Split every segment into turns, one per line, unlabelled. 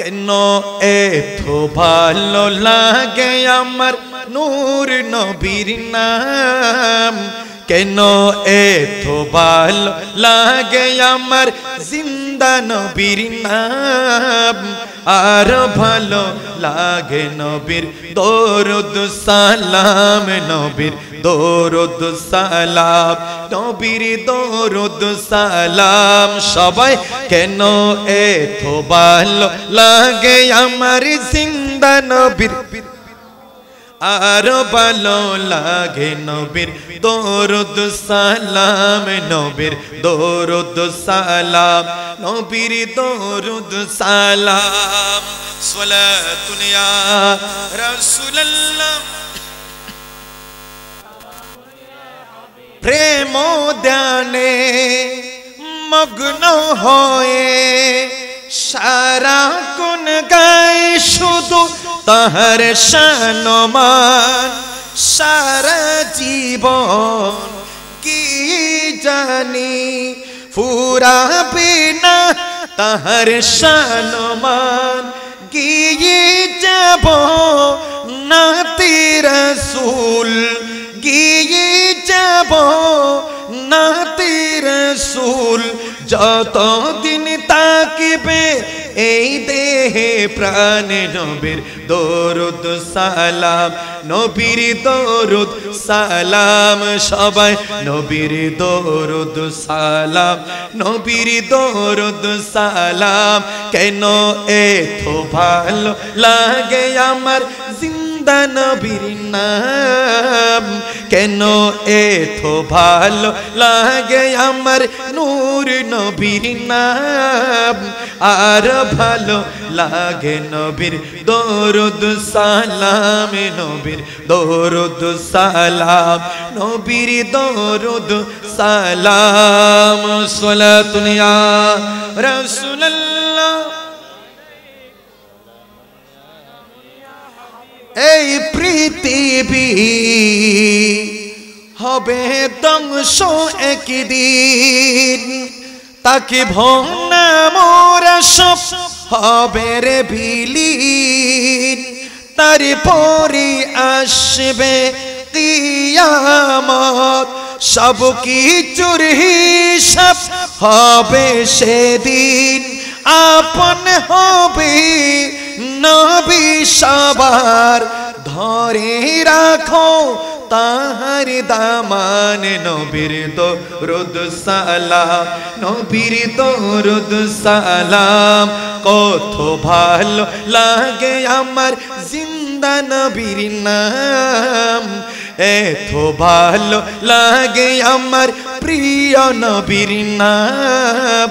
কেন এত ভালো লাগে আমার নূর নবীর নাম কেন এত ভালো লাগে আমার জিন্দা নবীর নাম আর ভালো লাগে নবীর দরুদ সালাম নবীর দরুদ সালাম নবীর দরুদ সালাম সবাই কেন এত ভালো লাগে আমার জিন্দা নবীর لو نوبر دورو دو سالام نوبر دورو دو سالام نو پیر تو سالام پریمو دیانے مگنو ہوئے সারা কোন গায়ে শুধু তাহার সানমান সারা জীবন কি জানি ফুরাবে না তাহার সানমান গিয়ে যাব নাতি রসুল গিয়ে যাব নাতি সুল যত দিন তাকিবে এই দেহে প্রাণে নবীর দরুদ সালাম নবীর দরুদ সালাম সবাই নবীর দরুদ সালাম নবীর দরুদ সালাম কেন এত ভালো লাগে আমার জিন্দ জিন্দা নবীর নাম কেন এতো ভালো লাগে আমার নূর নবীর নাম আর ভালো লাগে নবীর দরুদ সালাম নবীর দরুদ সালাম নবীর দরুদ সালাম সোলা তুনিয়া রসুল্লাহ এই পৃথিবী হবে ধ্বংস একদিন তাকে ভঙ্গা মোরা সব হবে রে তার পরি আসবে কিয়ামত সব চুর হিসাব হবে সেদিন আপন হবে নবী সবার ধরে রাখো তাহার দামান নবীর তো রুদ সালাম নবীর তো রুদ সালাম কত ভালো লাগে আমার জিন্দা নবীর নাম এত ভালো লাগে আমার প্রিয় নবীর নাম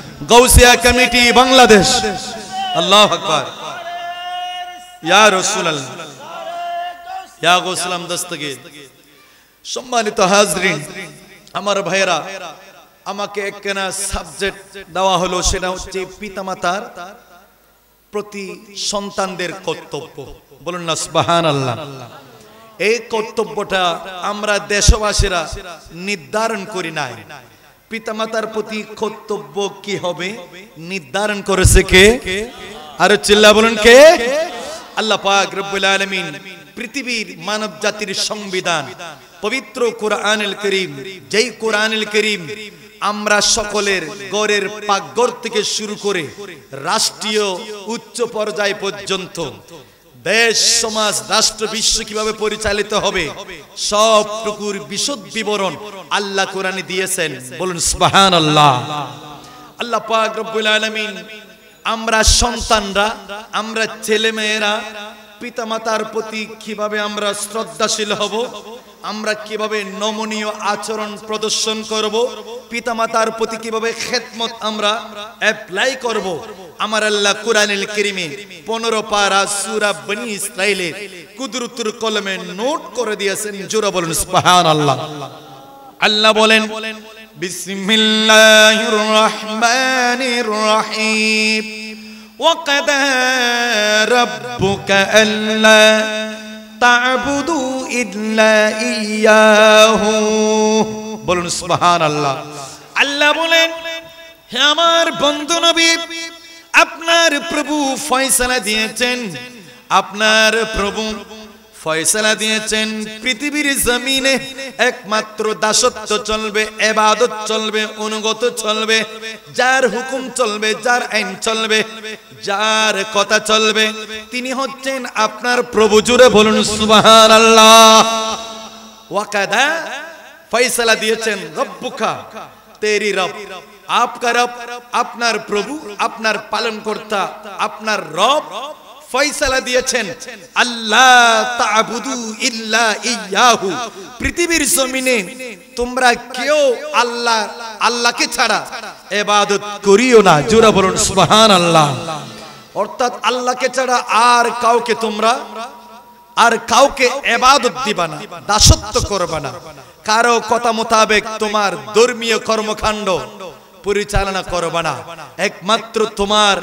গৌসিয়া কমিটি বাংলাদেশ আল্লাহ আকবর ইয়া রসুল ইয়া গৌসলাম দস্তগীর সম্মানিত হাজরিন আমার ভাইয়েরা আমাকে একখানা সাবজেক্ট দেওয়া হলো সেটা হচ্ছে পিতামাতার প্রতি সন্তানদের কর্তব্য বলুন না সুবহান আল্লাহ এই কর্তব্যটা আমরা দেশবাসীরা নির্ধারণ করি নাই পিতামাতার প্রতি কর্তব্য কি হবে নির্ধারণ করেছে কে আর চিল্লা বলুন কে আল্লাহ পাক রব্বুল আলামিন পৃথিবীর মানব জাতির সংবিধান পবিত্র কোরআনুল করিম যেই কোরআনুল করিম আমরা সকলের গড়ের পাকঘর থেকে শুরু করে রাষ্ট্রীয় উচ্চ পর্যায় পর্যন্ত দেশ সমাজ রাষ্ট্র বিশ্ব কিভাবে পরিচালিত হবে সবটুকুর বিশদ বিবরণ আল্লাহ কোরআনে দিয়েছেন বলুন সুবহান আল্লাহ আল্লাহ পাক রব্বুল আলামিন আমরা সন্তানরা আমরা ছেলে মেয়েরা পিতামাতার প্রতি কিভাবে আমরা শ্রদ্ধাশীল হব আমরা কিভাবে নমনীয় আচরণ প্রদর্শন করব পিতামাতার প্রতি কিভাবে খেদমত আমরা অ্যাপ্লাই করব আমার আল্লাহ কুরআনুল কারীমে 15 পারা সূরা বনি ইসরায়েলের কুদরতুর কলমে নোট করে দিয়েছেন জোরা বলেন সুবহানাল্লাহ আল্লাহ আল্লাহ বলেন বিসমিল্লাহির রহমানির রহিম ওয়া কাদা রাব্বুকা আল্লাহ তাবুদু ইল্লা ইয়াহু বলুন সুবহানাল্লাহ আল্লাহ বলেন হে আমার বন্ধু নবী আপনার প্রভু ফয়সালা দিয়েছেন আপনার প্রভু ফয়সালা দিয়েছেন পৃথিবীর জমিনে একমাত্র দাসত্ব চলবে এবাদত চলবে অনুগত চলবে যার হুকুম চলবে যার আইন চলবে যার কথা চলবে তিনি হচ্ছেন আপনার প্রভু জুড়ে বলুন সুবাহার আল্লাহ ওয়াকাদা ফয়সালা দিয়েছেন রব্বুকা তেরি রব আপকার রব আপনার প্রভু আপনার পালনকর্তা আপনার রব ফয়সালা দিয়েছেন আল্লাহ তাবুদু ইল্লা ইয়াহু পৃথিবীর জমিনে তোমরা কেউ আল্লাহ আল্লাহকে ছাড়া এবাদত করিও না জোরা বলুন সুবহানাল্লাহ অর্থাৎ আল্লাহকে ছাড়া আর কাউকে তোমরা আর কাউকে এবাদত দিবা না দাসত্ব করবা না কারো কথা মোতাবেক তোমার ধর্মীয় কর্মকাণ্ড পরিচালনা করবা না একমাত্র তোমার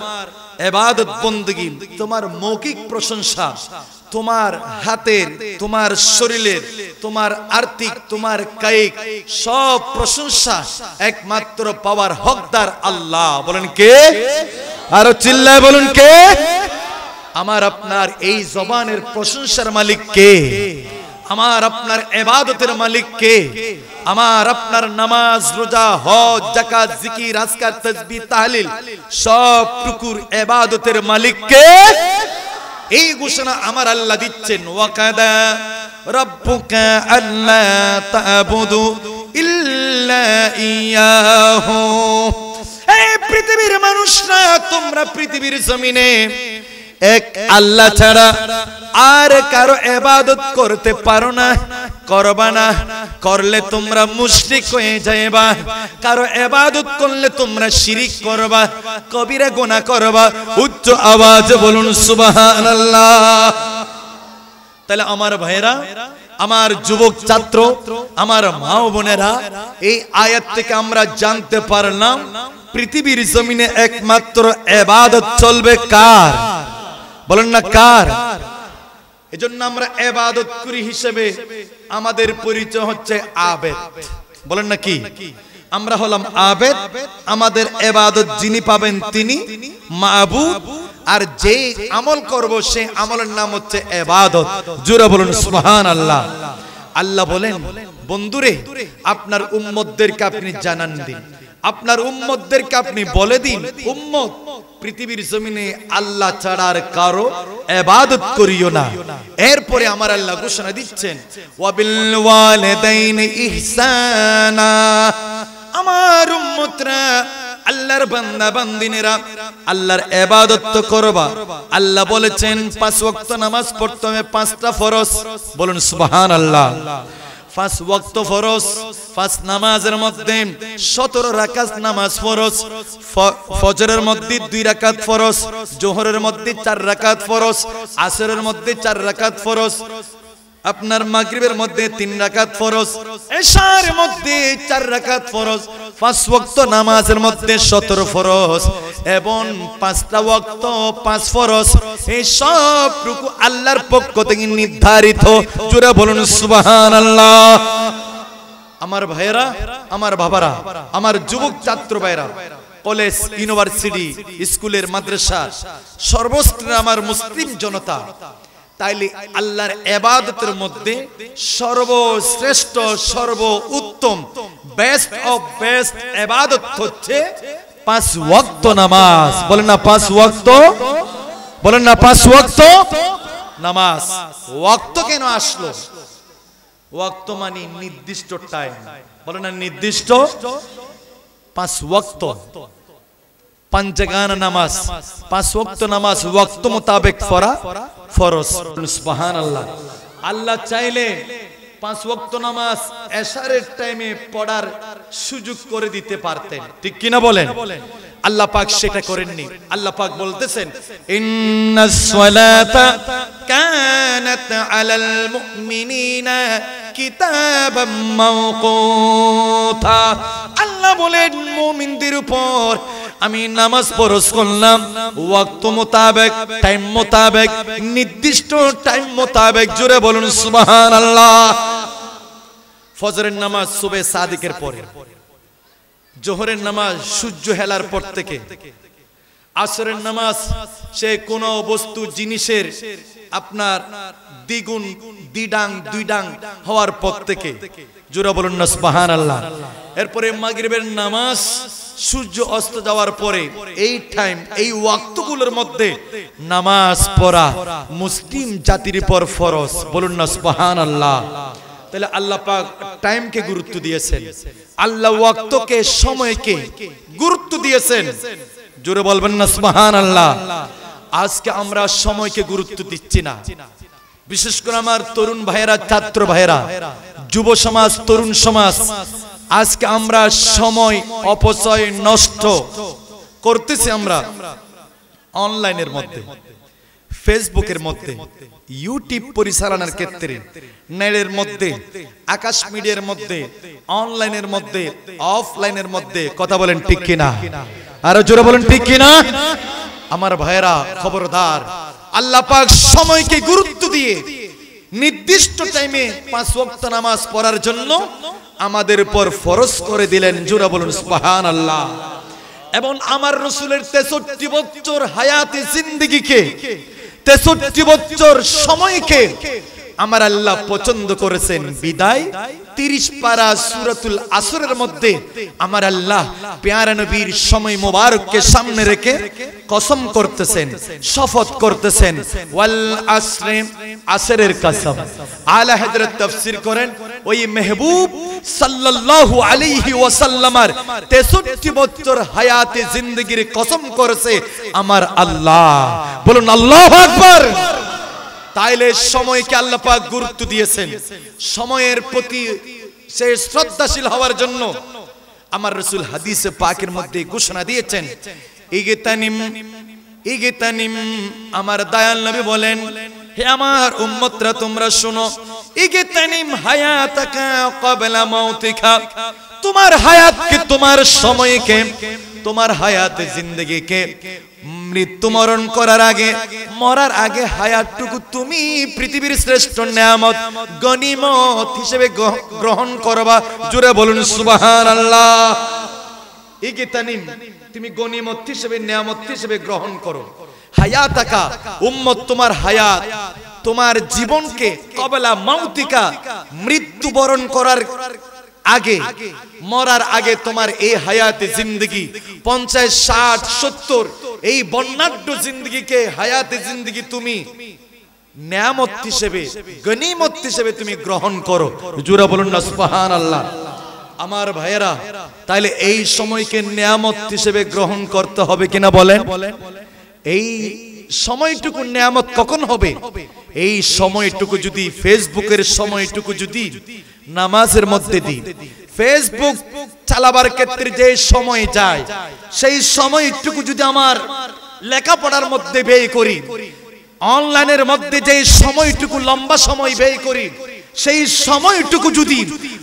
এবাদত বন্দগি তোমার মৌখিক প্রশংসা তোমার হাতের তোমার শরীরের তোমার আর্থিক তোমার কায়িক সব প্রশংসা একমাত্র পাওয়ার হকদার আল্লাহ বলেন কে আরো চিল্লায় বলুন কে আমার আপনার এই জবানের প্রশংসার মালিক কে আমার আপনার এবাদতের মালিক কে আমার আপনার নামাজ রোজা হজ জাকাত জিকির আজকার তাজবি তাহলিল সব টুকুর এবাদতের মালিক কে এই ঘোষণা আমার আল্লাহ দিচ্ছেন ওয়াকাদা রব্বুকা আল্লাহ তাবুদু ইল্লা ইয়াহু এই পৃথিবীর মানুষরা তোমরা পৃথিবীর জমিনে এক আল্লাহ ছাড়া আর কারো এবাদত করতে পারো না করবা না করলে তোমরা মুশরিক হয়ে যাইবা কারো এবাদত করলে তোমরা শিরিক করবা কবিরা গোনা করবা উচ্চ আওয়াজ বলুন সুবহানাল্লাহ তাহলে আমার ভাইরা আমার যুবক ছাত্র আমার মা বোনেরা এই আয়াত থেকে আমরা জানতে পারলাম পৃথিবীর জমিনে একমাত্র এবাদত চলবে কার বলেন না কার এজন্য আমরা এবাদত করি হিসেবে আমাদের পরিচয় হচ্ছে আবেদ বলেন না কি আমরা হলাম আবেদ আমাদের এবাদত যিনি পাবেন তিনি মাহবুব আর যে আমল করব সে আমলের নাম হচ্ছে এবাদত জুরা বলুন সুহান আল্লাহ আল্লাহ বলেন বন্ধুরে আপনার উম্মদদেরকে আপনি জানান দিন আপনার উম্মতদেরকে আপনি বলে দিন উম্মত পৃথিবীর জমিনে আল্লাহ ছাড়ার কারো এবাদত করিও না এরপরে আমার আল্লাহ ঘোষণা দিচ্ছেন ওয়াবিল ওয়ালিদাইন ইহসানা আমার উম্মতরা আল্লাহর বান্দা বান্দিনেরা আল্লাহর এবাদত তো করবা আল্লাহ বলেছেন পাঁচ ওয়াক্ত নামাজ পড়তে হবে পাঁচটা ফরজ বলুন সুবহানাল্লাহ আল্লাহ পাঁচ ওয়াক্ত ফরজ পাঁচ নামাজের মধ্যে সতেরো রাকাত নামাজ ফরজ ফজরের মধ্যে দুই রাকাত ফরজ জোহরের মধ্যে চার রাকাত ফরজ আসরের মধ্যে চার রাকাত ফরজ আপনার মাগরিবের মধ্যে তিন রাকাত ফরজ এশার মধ্যে চার রাকাত ফরজ পাঁচ ওয়াক্ত নামাজের মধ্যে 17 ফরজ এবং পাঁচটা ওয়াক্ত পাঁচ ফরজ এই সবটুকু আল্লাহর পক্ষ থেকে নির্ধারিত জোরে বলুন সুবহানাল্লাহ আমার ভাইয়েরা আমার বাবারা আমার যুবক ছাত্র ভাইরা কলেজ ইউনিভার্সিটি স্কুলের মাদ্রাসা সর্বস্ত্রে আমার মুসলিম জনতা তাইলে আল্লাহর এবাদতের মধ্যে সর্বশ্রেষ্ঠ সর্ব উত্তম বেস্ট অফ বেস্ট এবাদত হচ্ছে পাঁচ ওয়াক্ত নামাজ বলেন না পাঁচ ওয়াক্ত বলেন না পাঁচ ওয়াক্ত নামাজ ওয়াক্ত কেন আসলো ওয়াক্ত মানে নির্দিষ্ট টাইম বলেন না নির্দিষ্ট পাঁচ ওয়াক্ত পাঞ্চগান নামাজ পাঁচ ওক্ত নামাজ ওয়াক্ত মোতাবেক পড়া ফরজ সুবহান আল্লাহ আল্লাহ চাইলে পাঁচ ওক্ত নামাজ এশারের টাইমে পড়ার সুযোগ করে দিতে পারতেন ঠিক কিনা বলেন আল্লাহ পাক সেটা করেননি আল্লাহ পাক বলতেছেন ইন্নাস সালাতা কানাত আলাল মুমিনিনা কিতাবাম মাওকুতা আল্লাহ বলেন মুমিনদের উপর আমি নামাজ ফরজ করলাম ওয়াক্ত মোতাবেক টাইম মোতাবেক নির্দিষ্ট টাইম মোতাবেক জুড়ে বলুন সুবহানাল্লাহ ফজরের নামাজ সুবে সাদিকের পরে জোহরের নামাজ সূর্য হেলার পর থেকে আসরের নামাজ সে কোন বস্তু জিনিসের আপনার দ্বিগুণ দ্বিডাং দুইডাং হওয়ার পর থেকে জোরা বলুন না সুবাহান আল্লাহ এরপরে মাগরিবের নামাজ সূর্য অস্ত যাওয়ার পরে এই টাইম এই ওয়াক্তগুলোর মধ্যে নামাজ পড়া মুসলিম জাতির পর ফরজ বলুন না সুবাহান আল্লাহ তাহলে আল্লাহ পাক টাইমকে গুরুত্ব দিয়েছেন আল্লাহ ওয়াক্তকে সময়কে গুরুত্ব দিয়েছেন জোরে বলবেন না সুবহান আল্লাহ আজকে আমরা সময়কে গুরুত্ব দিচ্ছি না বিশেষ করে আমার তরুণ ভাইয়েরা ছাত্র ভাইয়েরা যুব সমাজ তরুণ সমাজ আজকে আমরা সময় অপচয় নষ্ট করতেছি আমরা অনলাইনের মধ্যে ফেসবুকের মধ্যে ইউটিউব পরিচালনার ক্ষেত্রে নেড়ের মধ্যে আকাশ মিডিয়ার মধ্যে অনলাইনের মধ্যে অফলাইনের মধ্যে কথা বলেন ঠিক কিনা আরো জোরে বলেন ঠিক কিনা আমার ভাইরা খবরদার আল্লাহ পাক সময়কে গুরুত্ব দিয়ে নির্দিষ্ট টাইমে পাঁচ ওয়াক্ত নামাজ পড়ার জন্য আমাদের উপর ফরজ করে দিলেন জোরা বলুন সুবহান আল্লাহ এবং আমার রসুলের তেষট্টি বছর হায়াতে জিন্দিগিকে তেষট্টি বছর সময়কে আমার আল্লাহ পছন্দ করেছেন বিদায় তিরিশ পারা সুরাতুল আসরের মধ্যে আমার আল্লাহ পেয়ার নবীর সময় মোবারককে সামনে রেখে কসম করতেছেন শপথ করতেছেন আসরের কসম আলা করেন ওই মেহবুব সাল্লাল্লাহু আলাইহি ওয়াসাল্লামার 63 বছর হায়াতে জিন্দেগির কসম করেছে আমার আল্লাহ বলুন আল্লাহু আকবার তাইলে সময়কে আল্লাপাক গুরুত্ব দিয়েছেন সময়ের প্রতি সে শ্রদ্ধাশীল হওয়ার জন্য আমার রসুল হাদিসে পাকের মধ্যে ঘোষণা দিয়েছেন ইগেতানিম ইগেতানিম আমার দয়াল নবী বলেন হে আমার উম্মতরা তোমরা শোনো ইগেতানিম হায়াতাকা ক্বাবলা মাউতিকা তোমার হায়াতকে তোমার সময়কে তোমার হায়াত জিন্দেগিকে মৃত্যুমরণ করার আগে মরার আগে হায়াতটুকু তুমি পৃথিবীর শ্রেষ্ঠ নিয়ামত গনিমত হিসেবে গ্রহণ করবা জুড়ে বলুন সুবাহান আল্লাহ তুমি গণিমত হিসেবে নিয়ামত হিসেবে গ্রহণ করো আকা উম্মত তোমার হায়াত তোমার জীবনকে কবলা মাউতিকা মৃত্যুবরণ করার আগে মরার আগে তোমার এই হায়াতে জিন্দগি পঞ্চাশ ষাট সত্তর এই বন্যাঢ্য জিন্দগিকে হায়াতে জিন্দগি তুমি নিয়ামত হিসেবে গণিমত হিসেবে তুমি গ্রহণ করো জুরা বলুন না সুবাহান আল্লাহ আমার ভাইয়েরা তাহলে এই সময়কে নিয়ামত হিসেবে গ্রহণ করতে হবে কিনা বলেন এই সময়টুকু নিয়ামত কখন হবে এই সময়টুকু যদি ফেসবুকের সময়টুকু যদি নামাজের মধ্যে দিই ফেসবুক চালাবার ক্ষেত্রে যে সময় যায় সেই সময়টুকু যদি আমার লেখাপড়ার মধ্যে ব্যয় করি অনলাইনের মধ্যে যে সময়টুকু লম্বা সময় ব্যয় করি সেই সময়টুকু যদি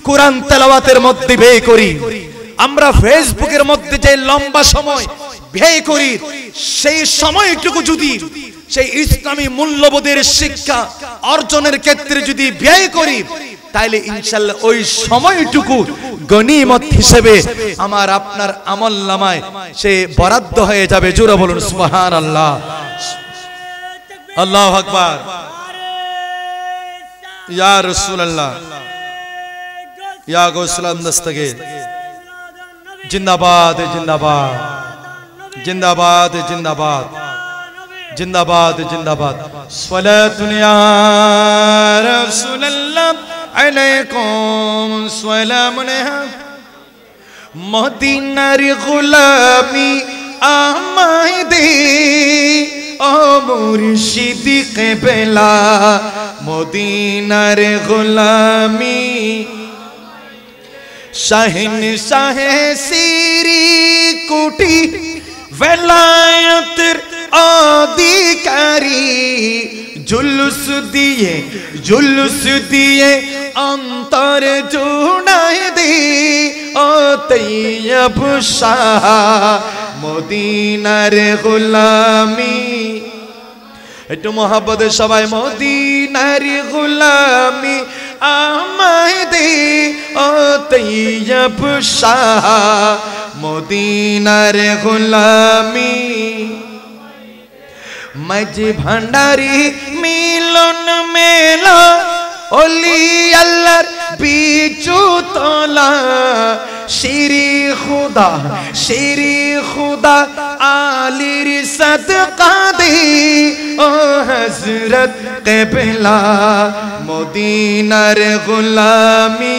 কোরআন তেলাওয়াতের মধ্যে ব্যয় করি আমরা ফেসবুকের মধ্যে যে লম্বা সময় ব্যয় করি সেই সময়টুকু যদি সেই ইসলামী মূল্যবোধের শিক্ষা অর্জনের ক্ষেত্রে যদি ব্যয় করি তাইলে ইনশাল্লাহ ওই সময়টুকু গণিমত হিসেবে আমার আপনার আমল নামায় সে বরাদ্দ হয়ে যাবে জুরা বলুন সুহান আল্লাহ আল্লাহ আকবর ইয়া রসুল ইয়া গোসলাম দস্তগে জিন্দাবাদ জিন্দাবাদ জিন্দাবাদ জিন্দাবাদ جندہ بات جندہ بات صلیت یا رسول اللہ علیکم سلام علیہ مہدین ری غلامی آمائی دی او مرشی قبلہ مدینہ ری غلامی شاہن شاہ سیری کوٹی ویلائی অধিকারী জুলুস দিয়ে জুলুস দিয়ে অন্তর জুড়াই দি ও তৈয়ব শাহ মদিনার গোলামি একটু মহাপদে সবাই মদিনার গোলামি আমায় দে ও তৈয়ব শাহ মদিনার গোলামি मज भंडारी मिलन मेला ओली अल्लर बीचू तोला शेरी खुदा शेरी खुदा आलिर सदका दे ओ हजरत कबला মদিনার গোলামি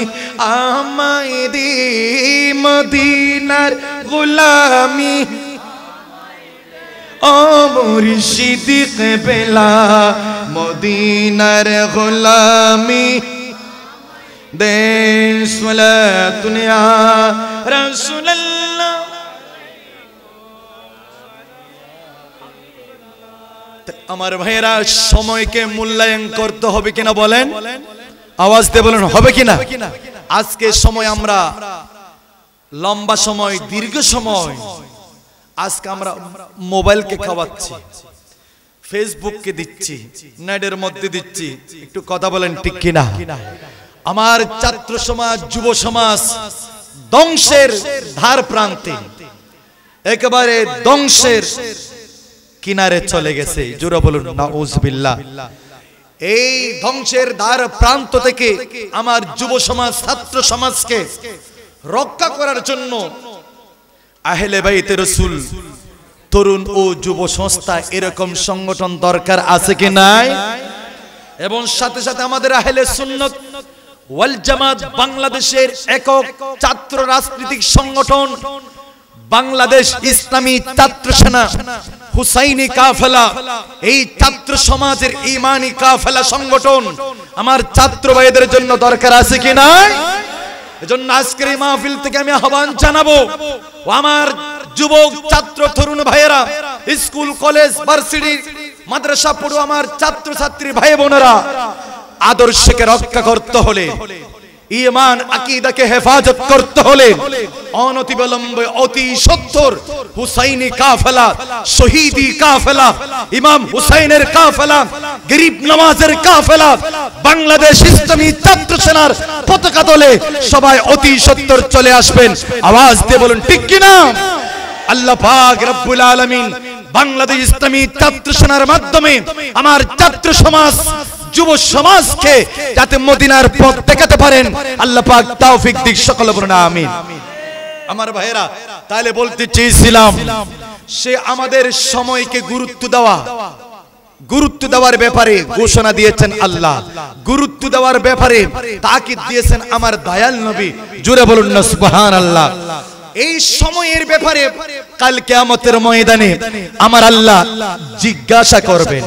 আমায় দি মদিনার गुलामी অমরিষিদিক বেলা মদিনার গোলামি দেশ দুনিয়া রসুল্লাহ আমার ভাইয়েরা সময়কে মূল্যায়ন করতে হবে কিনা বলেন আওয়াজ দিয়ে বলেন হবে কিনা আজকে সময় আমরা লম্বা সময় দীর্ঘ সময় আজকে আমরা মোবাইলকে খাওয়াচ্ছি ফেসবুককে দিচ্ছি নেটের মধ্যে দিচ্ছি একটু কথা বলেন ঠিক কিনা আমার ছাত্র সমাজ যুব সমাজ ধ্বংসের ধার প্রান্তে একেবারে ধ্বংসের কিনারে চলে গেছে জোরা বলুন না উজবিল্লাহ এই ধ্বংসের ধার প্রান্ত থেকে আমার যুব সমাজ ছাত্র সমাজকে রক্ষা করার জন্য আহলে বাইতে রসুল তরুণ ও যুব সংস্থা এরকম সংগঠন দরকার আছে কি নাই এবং সাথে সাথে আমাদের আহলে সুন্নত ওয়াল বাংলাদেশের একক ছাত্র রাজনৈতিক সংগঠন বাংলাদেশ ইসলামী ছাত্র সেনা হুসাইনি কাফেলা এই ছাত্র সমাজের ইমানি কাফেলা সংগঠন আমার ছাত্র ভাইদের জন্য দরকার আছে কি নাই এজন্য আজকের এই মাহফিল থেকে আমি আহ্বান জানাবো আমার যুবক ছাত্র তরুণ ভাইয়েরা স্কুল কলেজ ভার্সিটি মাদ্রাসা পড়ু আমার ছাত্র ছাত্রী ভাই বোনেরা আদর্শকে রক্ষা করতে হলে ইমান আকিদাকে হেফাজত করতে হলে অনতিবলম্বে অতি সত্তর হুসাইনি কাফেলা শহীদি কাফেলা ইমাম হুসাইনের কাফেলা গরিব নামাজের কাফেলা বাংলাদেশ ইসলামী ছাত্র সেনার পতাকা দলে সবাই অতি সত্তর চলে আসবেন আওয়াজ দিয়ে বলুন ঠিক কিনা আল্লাহ পাক রব্বুল আলামিন বাংলাদেশ ইসলামী ছাত্র সেনার মাধ্যমে আমার ছাত্র সমাজ যুব সমাজকে যাতে মদিনার পথ দেখাতে পারেন আল্লাহ পাক তাওফিক দিক সকল বর্ণা আমিন আমার ভাইরা তাহলে বলতে চেয়েছিলাম সে আমাদের সময়কে গুরুত্ব দেওয়া গুরুত্ব দেওয়ার ব্যাপারে ঘোষণা দিয়েছেন আল্লাহ গুরুত্ব দেওয়ার ব্যাপারে তাকিদ দিয়েছেন আমার দয়াল নবী জুড়ে বলুন না সুবহানাল্লাহ আল্লাহ এই সময়ের ব্যাপারে কাল আমতের ময়দানে আমার আল্লাহ জিজ্ঞাসা করবেন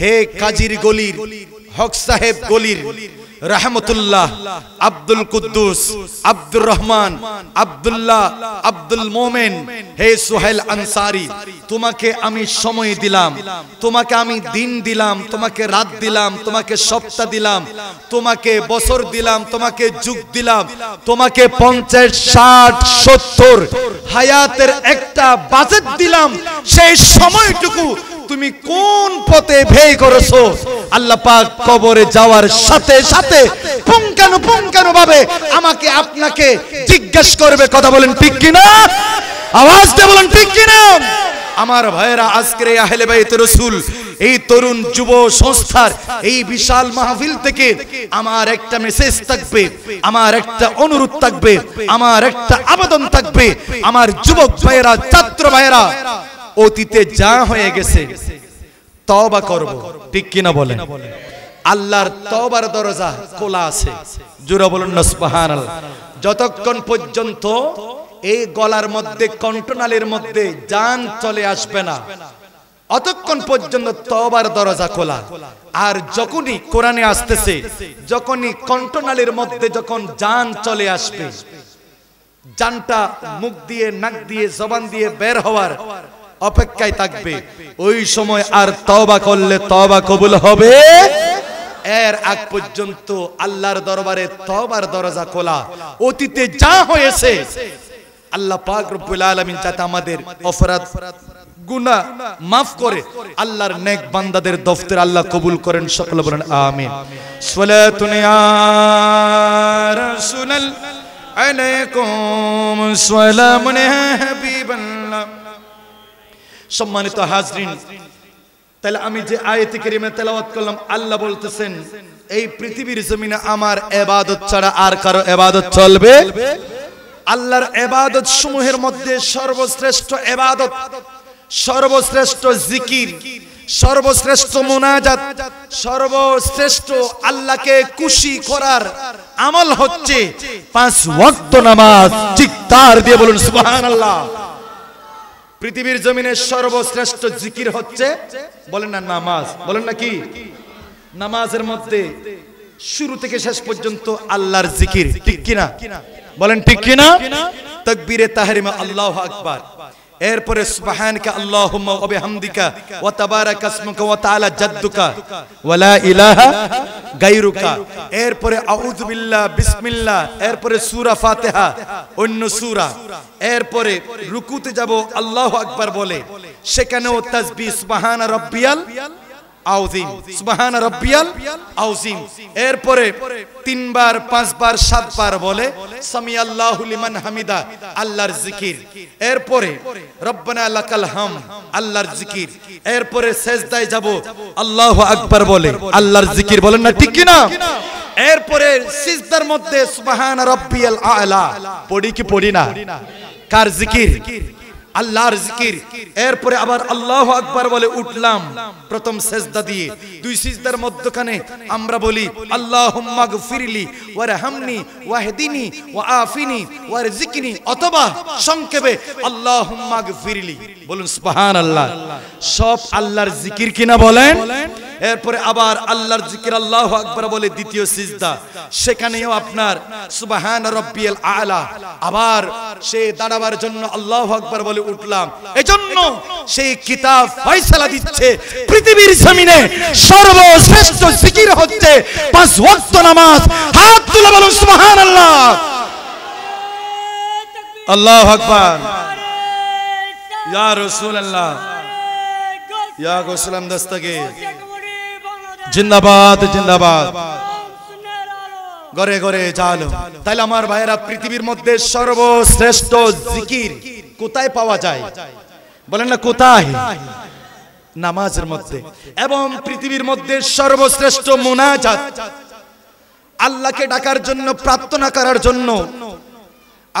হে কাজির গলির হক সাহেব গলির রহমতুল্লাহ আব্দুল কুদ্দুস আব্দুর রহমান আব্দুল্লাহ আব্দুল মোমেন হে সোহেল আনসারি তোমাকে আমি সময় দিলাম তোমাকে আমি দিন দিলাম তোমাকে রাত দিলাম তোমাকে সপ্তাহ দিলাম তোমাকে বছর দিলাম তোমাকে যুগ দিলাম তোমাকে পঞ্চাশ ষাট সত্তর হায়াতের একটা বাজেট দিলাম সেই সময়টুকু তুমি কোন পথে ভেই করেছো আল্লাহ পাক কবরে যাওয়ার সাথে সাথে পুঙ্খানু পুঙ্খানু ভাবে আমাকে আপনাকে জিজ্ঞেস করবে কথা বলেন ঠিক কিনা আওয়াজ দিয়ে বলেন ঠিক কি না আমার ভাইরা আজকের এই আহলে বাইত রসুল এই তরুণ যুব সংস্থার এই বিশাল মাহফিল থেকে আমার একটা মেসেজ থাকবে আমার একটা অনুরোধ থাকবে আমার একটা আবেদন থাকবে আমার যুবক ভাইয়েরা ছাত্র ভাইয়েরা অতীতে যা হয়ে গেছে তবা করব ঠিক কিনা বলেন আল্লাহর তবার দরজা খোলা আছে জুরা বলুন নসবাহান যতক্ষণ পর্যন্ত এই গলার মধ্যে কণ্ঠনালের মধ্যে যান চলে আসবে না অতক্ষণ পর্যন্ত তবার দরজা খোলা আর যখনই কোরআনে আসতেছে যখনই কণ্ঠনালের মধ্যে যখন যান চলে আসবে যানটা মুখ দিয়ে নাক দিয়ে জবান দিয়ে বের হওয়ার অপেক্ষায় থাকবে ওই সময় আর তবা করলে তবা কবুল হবে এর আগ পর্যন্ত আল্লাহর দরবারে তবার দরজা খোলা অতীতে যা হয়েছে আল্লাহ পাক রব্বুল আলামিন যাতে আমাদের অপরাধ গুনাহ মাফ করে আল্লাহর নেক বান্দাদের দফতর আল্লাহ কবুল করেন সকলে বলেন আমিন সালাতুন ইয়া রাসূলাল আলাইকুম সালামুন হাবিবাল্লাহ সম্মানিত হাজরিন তাহলে আমি যে আয়তি কেরিমে তেলাওয়াত করলাম আল্লাহ বলতেছেন এই পৃথিবীর জমিনে আমার এবাদত ছাড়া আর কারো এবাদত চলবে আল্লাহর এবাদত সমূহের মধ্যে সর্বশ্রেষ্ঠ এবাদত সর্বশ্রেষ্ঠ জিকির সর্বশ্রেষ্ঠ মোনাজাত সর্বশ্রেষ্ঠ আল্লাহকে খুশি করার আমল হচ্ছে পাঁচ ওয়াক্ত নামাজ ঠিক তার দিয়ে বলুন সুবহানাল্লাহ পৃথিবীর জমিনে সর্বশ্রেষ্ঠ জিকির হচ্ছে বলেন না নামাজ বলেন না কি নামাজের মধ্যে শুরু থেকে শেষ পর্যন্ত আল্লাহর জিকির ঠিক কিনা বলেন ঠিক কিনা তকবীরে তাহরিমা আল্লাহ আকবার এরপরে সুবহানাকা আল্লাহুম্মা ওয়া বিহামদিকা ওয়া তাবারাকা ইসমুকা ওয়া তাআলা জাদ্দুকা ওয়া লা ইলাহা গায়রুকা এরপরে আউযু বিল্লাহ বিসমিল্লাহ এরপরে সূরা ফাতিহা অন্য সূরা এরপরে রুকুতে যাব আল্লাহু আকবার বলে সেখানেও তাসবিহ সুবহানা রাব্বিয়াল আউজিম সুবহান রাব্বিয়াল আউজিম এরপরে তিনবার পাঁচবার সাতবার বলে সামি আল্লাহু লিমান হামিদা আল্লাহর জিকির এরপরে রব্বানা লাকাল হাম আল্লাহর জিকির এরপরে সেজদায় যাব আল্লাহু আকবার বলে আল্লাহর জিকির বলেন না ঠিক কি না এরপরে সিজদার মধ্যে সুবাহান রাব্বিয়াল আলা পড়ি কি পড়ি না কার জিকির আল্লাহর জিকির এরপরে আবার আল্লাহ আকবর বলে উঠলাম প্রথম সেজদা দিয়ে দুই সিজদার মধ্যখানে আমরা বলি আল্লাহ ফিরলি অথবা সংক্ষেপে আল্লাহ বলুন সুবহানাল্লাহ আল্লাহ সব আল্লাহর জিকির কিনা বলেন এরপরে আবার আল্লাহর জিকির আল্লাহ আকবর বলে দ্বিতীয় সিজদা সেখানেও আপনার সুবাহান রব্বিয়াল আলা আবার সে দাঁড়াবার জন্য আল্লাহ আকবর বলে উঠলাম এজন্য সেই কিতাব ফয়সালা দিচ্ছে পৃথিবীর জমিনে সর্বশ্রেষ্ঠ জিকির হচ্ছে পাঁচ ওয়াক্ত নামাজ হাত তুলে বলুন সুবহানাল্লাহ আল্লাহ আল্লাহ আকবর ইয়া রাসূলুল্লাহ ইয়া গোসলাম দস্তগীর জিন্দাবাদ জিন্দাবাদ গরে গরে জালো তাহলে আমার ভাইরা পৃথিবীর মধ্যে সর্বশ্রেষ্ঠ জিকির কোথায় পাওয়া যায় বলেন না কোথায় নামাজের মধ্যে এবং পৃথিবীর মধ্যে সর্বশ্রেষ্ঠ মোনাজাত আল্লাহকে ডাকার জন্য প্রার্থনা করার জন্য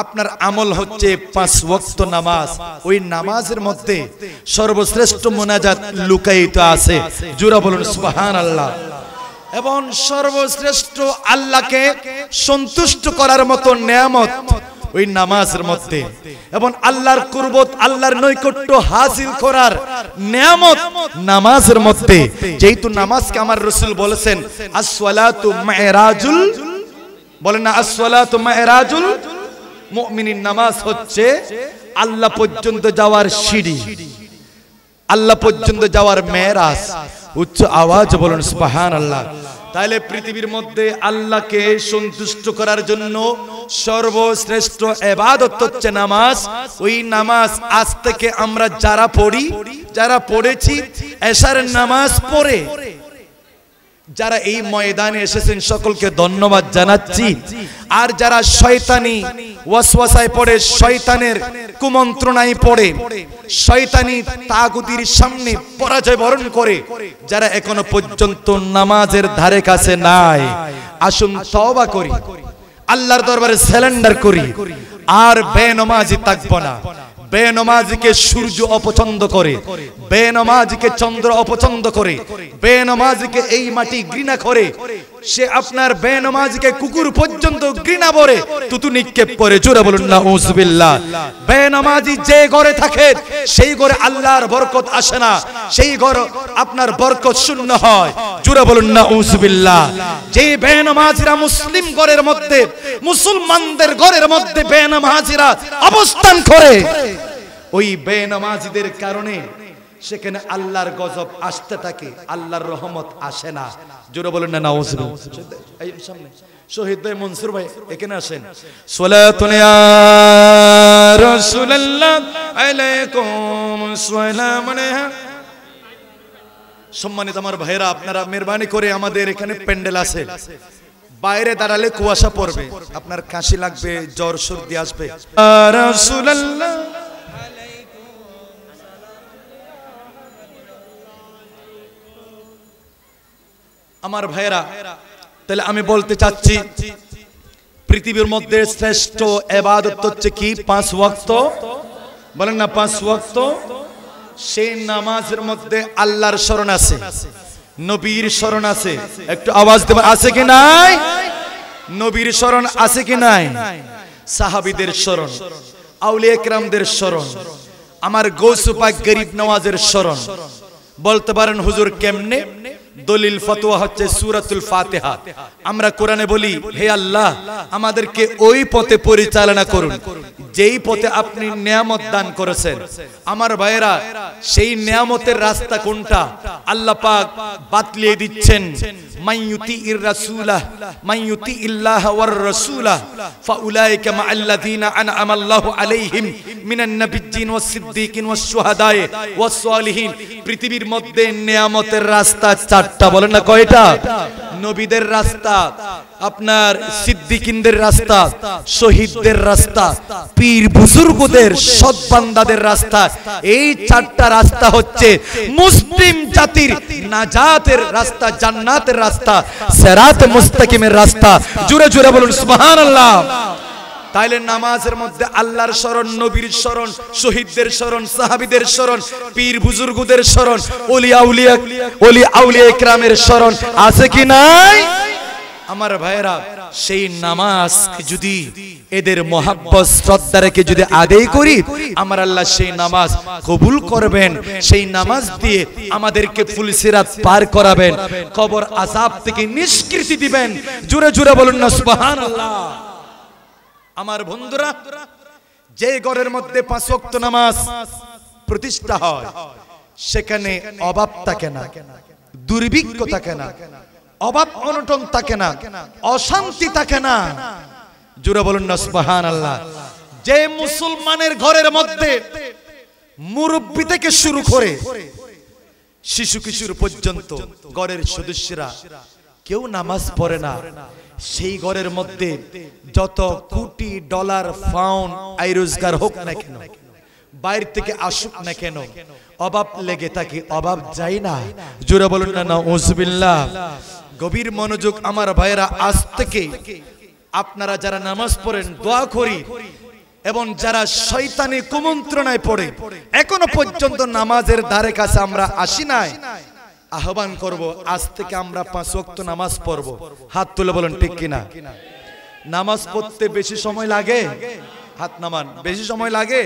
আপনার আমল হচ্ছে পাঁচ ওয়াক্ত নামাজ ওই নামাজের মধ্যে সর্বশ্রেষ্ঠ মোনাজাত লুকায়িত আছে জুরা বলুন সুবাহান আল্লাহ এবং সর্বশ্রেষ্ঠ আল্লাহকে সন্তুষ্ট করার মতো নিয়ামত ওই নামাজের মধ্যে এবং আল্লাহর কুরবত আল্লাহর নৈকট্য হাসিল করার নিয়ামত নামাজের মধ্যে যেহেতু নামাজকে আমার রসুল বলেছেন আসসালাতু মা'রাজুল বলেন না আসসালাতু মা'রাজুল মমিনীর নামাজ হচ্ছে আল্লাহ পর্যন্ত যাওয়ার সিঁড়ি আল্লাহ পর্যন্ত যাওয়ার মেরাজ উচ্চ আওয়াজ বলুন সুবাহান আল্লাহ তাহলে পৃথিবীর মধ্যে আল্লাহকে সন্তুষ্ট করার জন্য সর্বশ্রেষ্ঠ এবাদত হচ্ছে নামাজ ওই নামাজ আজ থেকে আমরা যারা পড়ি যারা পড়েছি এশার নামাজ পড়ে যারা এই ময়দানে এসেছেন সকলকে ধন্যবাদ জানাচ্ছি আর যারা শয়তানি ওয়াসওয়াসায় পড়ে শয়তানের কুমন্ত্রণায় পড়ে শয়তানি তাগুতির সামনে পরাজয় বরণ করে যারা এখনো পর্যন্ত নামাজের ধারে কাছে নাই আসুন তওবা করি আল্লাহর দরবারে স্যালেন্ডার করি আর বেনমাজি থাকব না বেনমাজিকে সূর্য অপছন্দ করে বেনমাজিকে চন্দ্র অপছন্দ করে বেনমাজিকে এই মাটি ঘৃণা করে সে আপনার বেনামাজকে কুকুর পর্যন্ত ঘৃণা ভরে তুতু নিক্ষেপ করে জোরে বলুন না উজবিল্লা বেনামাজি যে ঘরে থাকে সেই ঘরে আল্লাহর বরকত আসে না সেই ঘর আপনার বরকত শূন্য হয় জোরে বলুন না উজবিল্লা যে বেনামাজিরা মুসলিম ঘরের মধ্যে মুসলমানদের ঘরের মধ্যে বেনামাজিরা অবস্থান করে ওই বেনামাজিদের কারণে সেখানে আল্লাহর গজব আসতে থাকে আল্লাহর রহমত আসে না জোরে বলেন না সামনে শহীদ ভাই মনসুর ভাই এখানে আসেন সালাতুন সম্মানিত আমার ভাইরা আপনারা মেহরবানি করে আমাদের এখানে প্যান্ডেল আছে বাইরে দাঁড়ালে কুয়াশা পড়বে আপনার কাশি লাগবে জ্বর সর্দি আসবে আমার ভাইয়েরা তাহলে আমি বলতে চাচ্ছি পৃথিবীর মধ্যে শ্রেষ্ঠ এবাদত হচ্ছে কি পাঁচ ওয়াক্ত বলেন না পাঁচ ওয়াক্ত সেই নামাজের মধ্যে আল্লাহর স্মরণ আছে নবীর স্মরণ আছে একটু আওয়াজ দেবেন আছে কি নাই নবীর স্মরণ আছে কি নাই সাহাবিদের স্মরণ আউলি একরামদের স্মরণ আমার গৌসুপাক গরিব নওয়াজের স্মরণ বলতে পারেন হুজুর কেমনে দলিল ফতোয়া হচ্ছে সুরাতুল ফাতেহা আমরা কোরআনে বলি হে আল্লাহ আমাদেরকে ওই পথে পরিচালনা করুন যেই পথে আপনি নিয়ামত দান করেছেন আমার ভাইয়েরা সেই নিয়ামতের রাস্তা কোনটা আল্লাহ পাক বাতলিয়ে দিচ্ছেন মাইয়ুতি ইর রাসূলা মাইয়ুতি ইল্লাহ ওয়ার রাসূলা ফাউলাইকা মা আল্লাযিনা আনআম আল্লাহু আলাইহিম মিনান নাবিয়্যিন ওয়াস সিদ্দিকিন ওয়াস শুহাদায়ে ওয়াস সালিহিন পৃথিবীর মধ্যে নিয়ামতের রাস্তা চারটি চারটা বলেন না কয়টা নবীদের রাস্তা আপনার সিদ্দিকিনদের রাস্তা শহীদদের রাস্তা পীর বুজুর্গদের সৎবান্দাদের রাস্তা এই চারটা রাস্তা হচ্ছে মুসলিম জাতির নাজাতের রাস্তা জান্নাতের রাস্তা সেরাত মুস্তাকিমের রাস্তা জুড়ে জুড়ে বলুন সুবহানাল্লাহ আল্লাহ তাইলে নামাজের মধ্যে আল্লাহর স্মরণ নবীর স্মরণ শহীদদের স্মরণ সাহাবিদের স্মরণ পীর বুজুর্গদের স্মরণ অলি আউলিয়া অলি আউলিয়া ইকরামের স্মরণ আছে কি নাই আমার ভাইরা সেই নামাজ যদি এদের মহাব্বত শ্রদ্ধা রেখে যদি আদেই করি আমার আল্লাহ সেই নামাজ কবুল করবেন সেই নামাজ দিয়ে আমাদেরকে ফুলসিরাত পার করাবেন কবর আসাব থেকে নিষ্কৃতি দিবেন জুড়ে জুড়ে বলুন না সুবহানাল্লাহ আল্লাহ আমার বন্ধুরা যে ঘরের মধ্যে পাঁচ নামাজ প্রতিষ্ঠা হয় সেখানে অভাব থাকে না দুর্ভিক্ষ থাকে না অভাব অনটন থাকে না অশান্তি থাকে না জুড়ে বলুন না আল্লাহ যে মুসলমানের ঘরের মধ্যে মুরব্বী থেকে শুরু করে শিশু কিশোর পর্যন্ত ঘরের সদস্যরা কেউ নামাজ পড়ে না সেই ঘরের মধ্যে যত কোটি ডলার ফাউন্ড আয় রোজগার হোক না কেন বাইরে থেকে আসুক না কেন অভাব লেগে থাকে অভাব যাই না জোরে বলুন না না ওসবিল্লা গভীর মনোযোগ আমার ভাইয়েরা আজ থেকে আপনারা যারা নামাজ পড়েন দোয়া করি এবং যারা শৈতানি কুমন্ত্রণায় পড়ে এখনো পর্যন্ত নামাজের দ্বারে কাছে আমরা আসি নাই আহ্বান করব আজ থেকে আমরা পাঁচ ওয়াক্ত নামাজ পড়ব হাত তুলে বলেন ঠিক কিনা নামাজ পড়তে বেশি সময় লাগে হাত নামান বেশি সময় লাগে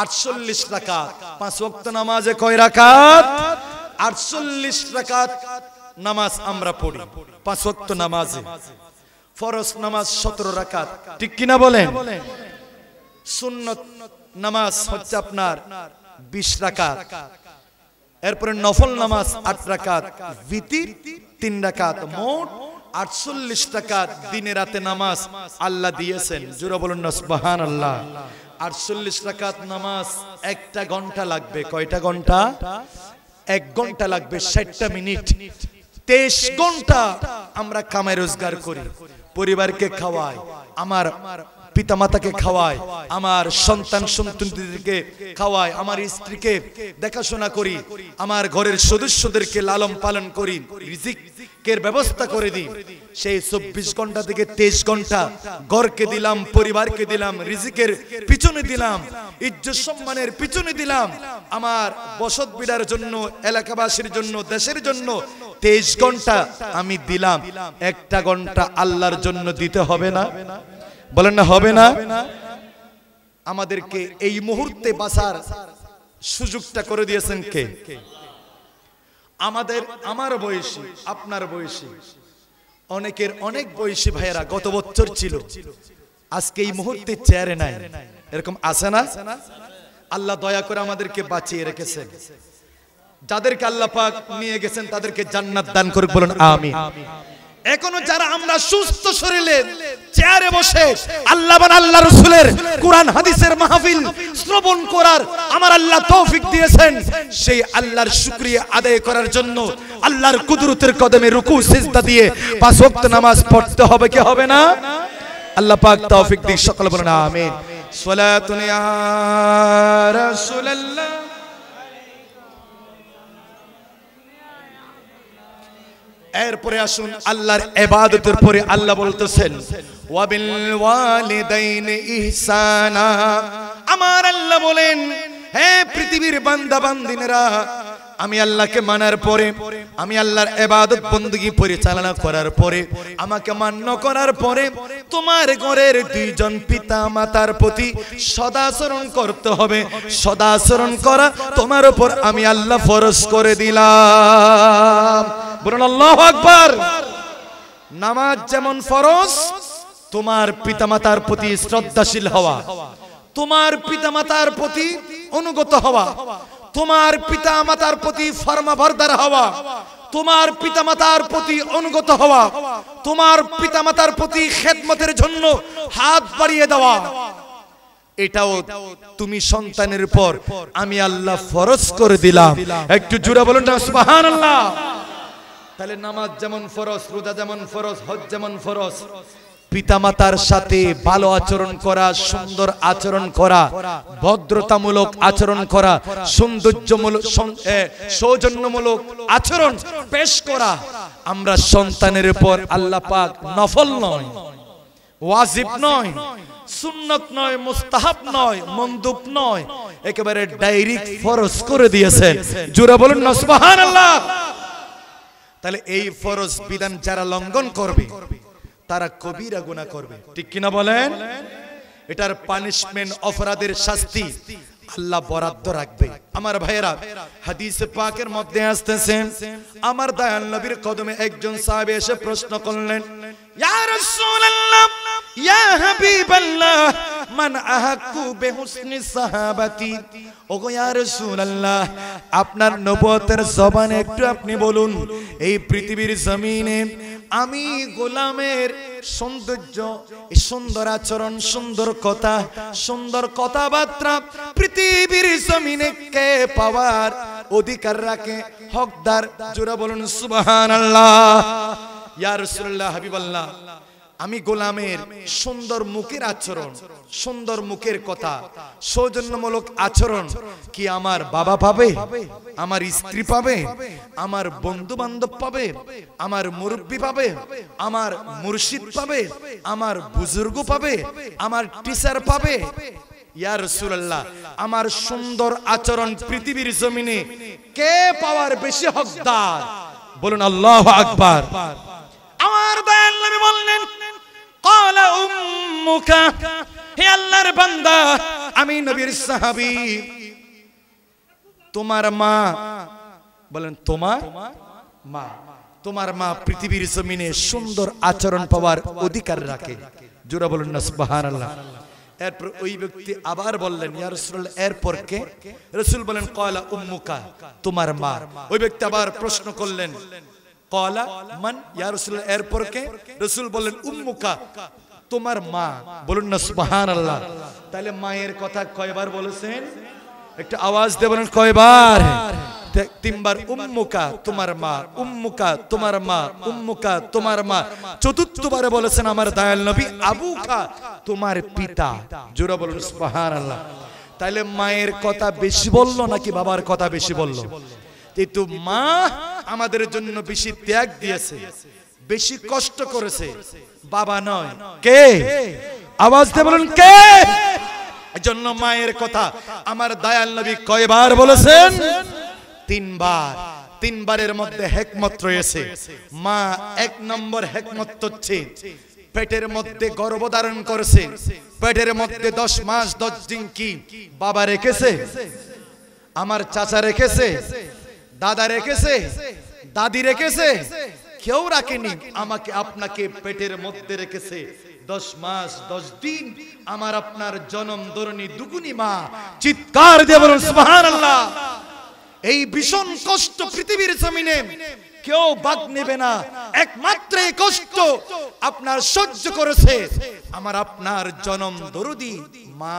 আটচল্লিশ রাকাত পাঁচ ওয়াক্ত নামাজে কয় রাকাত আটচল্লিশ রাকাত নামাজ আমরা পড়ি পাঁচ ওয়াক্ত নামাজে ফরস নামাজ সতেরো রাকাত ঠিক কিনা বলেন সুন্নত নামাজ হচ্ছে আপনার বিশ রাকাত এরপরে নফল নামাজ আট রাকাত ভিতির তিন রাকাত মোট আটচল্লিশ টাকা দিনে রাতে নামাজ আল্লাহ দিয়েছেন জুরা বলুন নসবাহান আল্লাহ আটচল্লিশ টাকাত নামাজ একটা ঘন্টা লাগবে কয়টা ঘন্টা এক ঘন্টা লাগবে ষাটটা মিনিট তেইশ ঘন্টা আমরা কামে রোজগার করি পরিবারকে খাওয়াই আমার পিতা মাতাকে খাওয়ায় আমার সন্তান সন্তানদেরকে খাওয়ায় আমার স্ত্রীকে দেখাশোনা করি আমার ঘরের সদস্যদেরকে লালন পালন করি রিজিক রিজিকের ব্যবস্থা করে দিই সেই চব্বিশ ঘন্টা থেকে তেইশ ঘন্টা গড়কে দিলাম পরিবারকে দিলাম রিজিকের পিছনে দিলাম ইজ্জত সম্মানের পিছনে দিলাম আমার বসত বিড়ার জন্য এলাকাবাসীর জন্য দেশের জন্য তেইশ ঘন্টা আমি দিলাম একটা ঘন্টা আল্লাহর জন্য দিতে হবে না বলেন না হবে না আমাদেরকে এই মুহূর্তে বাসার সুযোগটা করে দিয়েছেন কে আমাদের আমার বয়সী আপনার বয়সী অনেকের অনেক বয়সী ভাইয়েরা গত বছর ছিল আজকে এই মুহূর্তে চেয়ারে নাই এরকম আছে না আল্লাহ দয়া করে আমাদেরকে বাঁচিয়ে রেখেছেন যাদেরকে আল্লাহ পাক নিয়ে গেছেন তাদেরকে জান্নাত দান করে বলেন আমি এখনো যারা আমরা সুস্থ শরীরে চেয়ারে বসে আল্লাহ আল্লাহ রসুলের কোরআন হাদিসের মাহফিল শ্রবণ করার আমার আল্লাহ তৌফিক দিয়েছেন সেই আল্লাহর শুক্রিয়া আদায় করার জন্য আল্লাহর কুদরতের কদমে রুকু সিজদা দিয়ে পাঁচ ওয়াক্ত নামাজ পড়তে হবে কি হবে না আল্লাহ পাক তৌফিক দিক সকল বলেন আমিন সালাতুন ইয়া রাসূলুল্লাহ এরপরে আসুন আল্লাহর এবাদতের পরে আল্লাহ বলতেছেন আমার আল্লাহ বলেন হ্যাঁ পৃথিবীর বান্দা বান্দিনেরা আমি আল্লাহকে মানার পরে আমি আল্লাহর এবাদত বন্দী পরিচালনা করার পরে আমাকে মান্য করার পরে তোমার ঘরের দুইজন পিতা মাতার প্রতি সদাচরণ করতে হবে সদাচরণ করা তোমার উপর আমি আল্লাহ ফরজ করে দিলাম বলুন আল্লাহ আকবার নামাজ যেমন ফরজ তোমার পিতামাতার প্রতি শ্রদ্ধাশীল হওয়া তোমার পিতামাতার প্রতি অনুগত হওয়া তোমার পিতা মাতার প্রতি ফর্মাভরদার হওয়া তোমার পিতা মাতার প্রতি অনুগত হওয়া তোমার পিতা মাতার প্রতি খেদমতের জন্য হাত বাড়িয়ে দেওয়া এটাও তুমি সন্তানের পর আমি আল্লাহ ফরজ করে দিলাম একটু জুড়া বলুন না তাহলে নামাজ যেমন ফরজ রোজা যেমন ফরজ হজ যেমন ফরজ পিতামাতার সাথে ভালো আচরণ করা সুন্দর আচরণ করা ভদ্রতামূলক আচরণ করা সৌন্দর্যমূলক সৌজন্যমূলক আচরণ পেশ করা আমরা সন্তানের উপর আল্লাহ পাক নফল নয় ওয়াজিব নয় সুন্নত নয় মুস্তাহাব নয় মন্দুপ নয় একেবারে ডাইরেক্ট ফরজ করে দিয়েছেন জুরা বলুন না সুবহানাল্লাহ তাহলে এই ফরজ বিধান যারা লঙ্ঘন করবে করবে তারা কবিরা গুণা করবে ঠিক কিনা বলেন এটার পানিশমেন্ট অপরাধের শাস্তি আল্লাহ বরাদ্দ রাখবে আমার ভাইরা হাদিস পাকের মধ্যে আসতেছেন আমার দয়াল নবীর কদমে একজন সাহেব এসে প্রশ্ন করলেন ইয়া রাসূলুল্লাহ ইয়া হাবিবাল্লাহ মান আহাকু বেহুসনি সাহাবাতি ওগো ইয়া রাসূলুল্লাহ আপনার নবুয়তের জবান একটু আপনি বলুন এই পৃথিবীর জমিনে আমি গোলামের সৌন্দর্য সুন্দর আচরণ সুন্দর কথা সুন্দর কথাবার্তা পৃথিবীর জমিনে কে পাওয়ার অধিকার রাখে হকদার জোরা বলুন সুবাহান আল্লাহ ইয়ার রসুল্লাহ হাবিবাল্লাহ আমি গোলামের সুন্দর মুখের আচরণ সুন্দর মুখের কথা সৌজন্যমূলক আচরণ কি আমার বাবা পাবে আমার স্ত্রী পাবে আমার বন্ধু বান্ধব পাবে আমার মুরব্বী পাবে আমার মুর্শিদ পাবে আমার বুজুর্গ পাবে আমার টিচার পাবে ইয়া রসুল্লাহ আমার সুন্দর আচরণ পৃথিবীর জমিনে কে পাওয়ার বেশি হকদার বলুন আল্লাহ আকবার আমার দয়াল নবী বললেন قال উম্মুকা হে আল্লাহর বান্দা আমি নবীর সাহাবী তোমার মা বলেন তোমার মা তোমার মা পৃথিবীর জমিনে সুন্দর আচরণ পাওয়ার অধিকার রাখে জোরা বলুন না সুবহানাল্লাহ এরপর ওই ব্যক্তি আবার বললেন ইয়া রসুল এরপর কে রসুল বলেন কয়লা উম্মুকা তোমার মা ওই ব্যক্তি আবার প্রশ্ন করলেন কয়লা মান ইয়া রসুল এরপর কে রসুল বললেন উম্মুকা তোমার মা বলুন না সুবাহান আল্লাহ তাহলে মায়ের কথা কয়বার বলেছেন একটা আওয়াজ দেবেন কয়বার তিনবার উম্মুকা তোমার মা উম্মুকা তোমার মা উম্মুকা তোমার মা চতুর্থবারে বলেছেন আমার দায়াল নবী আবুকা তোমার পিতা জোরা বলুন সুবহান আল্লাহ তাইলে মায়ের কথা বেশি বললো নাকি বাবার কথা বেশি বললো কিন্তু মা আমাদের জন্য বেশি ত্যাগ দিয়েছে বেশি কষ্ট করেছে বাবা নয় কে আওয়াজ দিয়ে বলুন কে জন্য মায়ের কথা আমার দয়াল নবী কয়বার বলেছেন তিনবার তিনবারের মধ্যে হেকমত রয়েছে মা এক নম্বর হেকমত হচ্ছে পেটের মধ্যে গর্ভধারণ করেছে পেটের মধ্যে দশ মাস দশ দিন কি বাবা রেখেছে আমার চাচা রেখেছে দাদা রেখেছে দাদি রেখেছে কেউ রাখেনি আমাকে আপনাকে পেটের মধ্যে রেখেছে দশ মাস দশ দিন আমার আপনার জনম ধরণী দুগুনি মা চিৎকার দিয়ে এই ভীষণ কষ্ট পৃথিবীর জমিনে কেউ বাদ নেবে না একমাত্র এই কষ্ট আপনার সহ্য করেছে আমার আপনার জনম দরুদি মা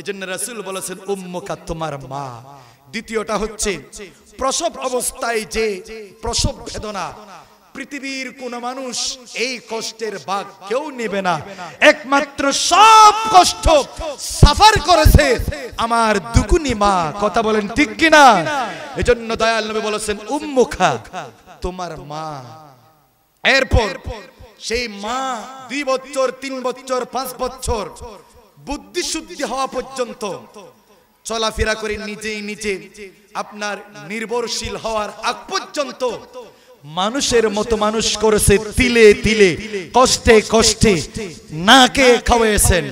এজন্য রাসূল বলেছেন উম্মুকা তোমার মা দ্বিতীয়টা হচ্ছে প্রসব অবস্থায় যে প্রসব বেদনা পৃথিবীর কোন মানুষ এই কষ্টের ভাগ কেউ নেবে না একমাত্র সব কষ্ট সাফার করেছে আমার দুকুনি মা কথা বলেন ঠিক কিনা এজন্য দয়াল নবী বলেছেন উম্মুখা তোমার মা এরপর সেই মা দুই বছর তিন বছর পাঁচ বছর বুদ্ধি শুদ্ধি হওয়া পর্যন্ত চলাফেরা করে নিজেই নিজে আপনার নির্ভরশীল হওয়ার আগ পর্যন্ত মানুষের মতো মানুষ করেছে তিলে তিলে কষ্টে কষ্টে না কে খাওয়াইছেন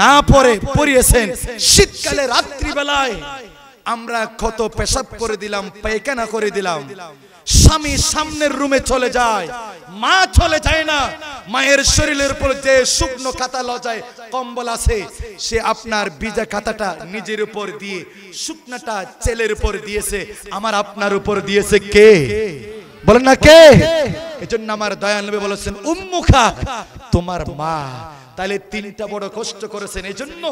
না পরে পরিয়েছেন শীতকালে রাত্রিবেলায় আমরা কত পেশাব করে দিলাম পায়খানা করে দিলাম স্বামী সামনের রুমে চলে যায় মা চলে যায় না মায়ের শরীরের উপর যে শুকনো কাতা লজায় কম্বল আছে সে আপনার বিজা কাতাটা নিজের উপর দিয়ে শুকনাটা ছেলের উপর দিয়েছে আমার আপনার উপর দিয়েছে কে বলেন না কে এজন্য আমার দয়াল নবী বলেছেন উম্মুখা তোমার মা তাহলে তিনটা বড় কষ্ট করেছেন এই জন্য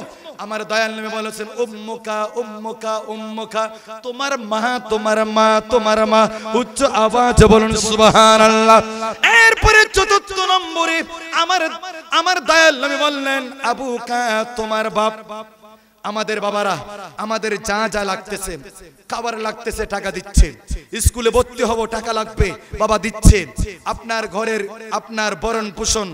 আমার দয়াল নবী বলেছেন উম্মুকা উম্মুকা উম্মুকা তোমার মা তোমার মা তোমার মা উচ্চ আওয়াজ বলুন সুবহানাল্লাহ এরপরে চতুর্থ নম্বরে আমার আমার দয়াল নবী বললেন আবুকা তোমার বাপ আমাদের বাবারা আমাদের যা যা লাগতেছে খাবার লাগতেছে টাকা দিচ্ছে স্কুলে ভর্তি হব টাকা লাগবে বাবা দিচ্ছে আপনার ঘরের আপনার বরণ পোষণ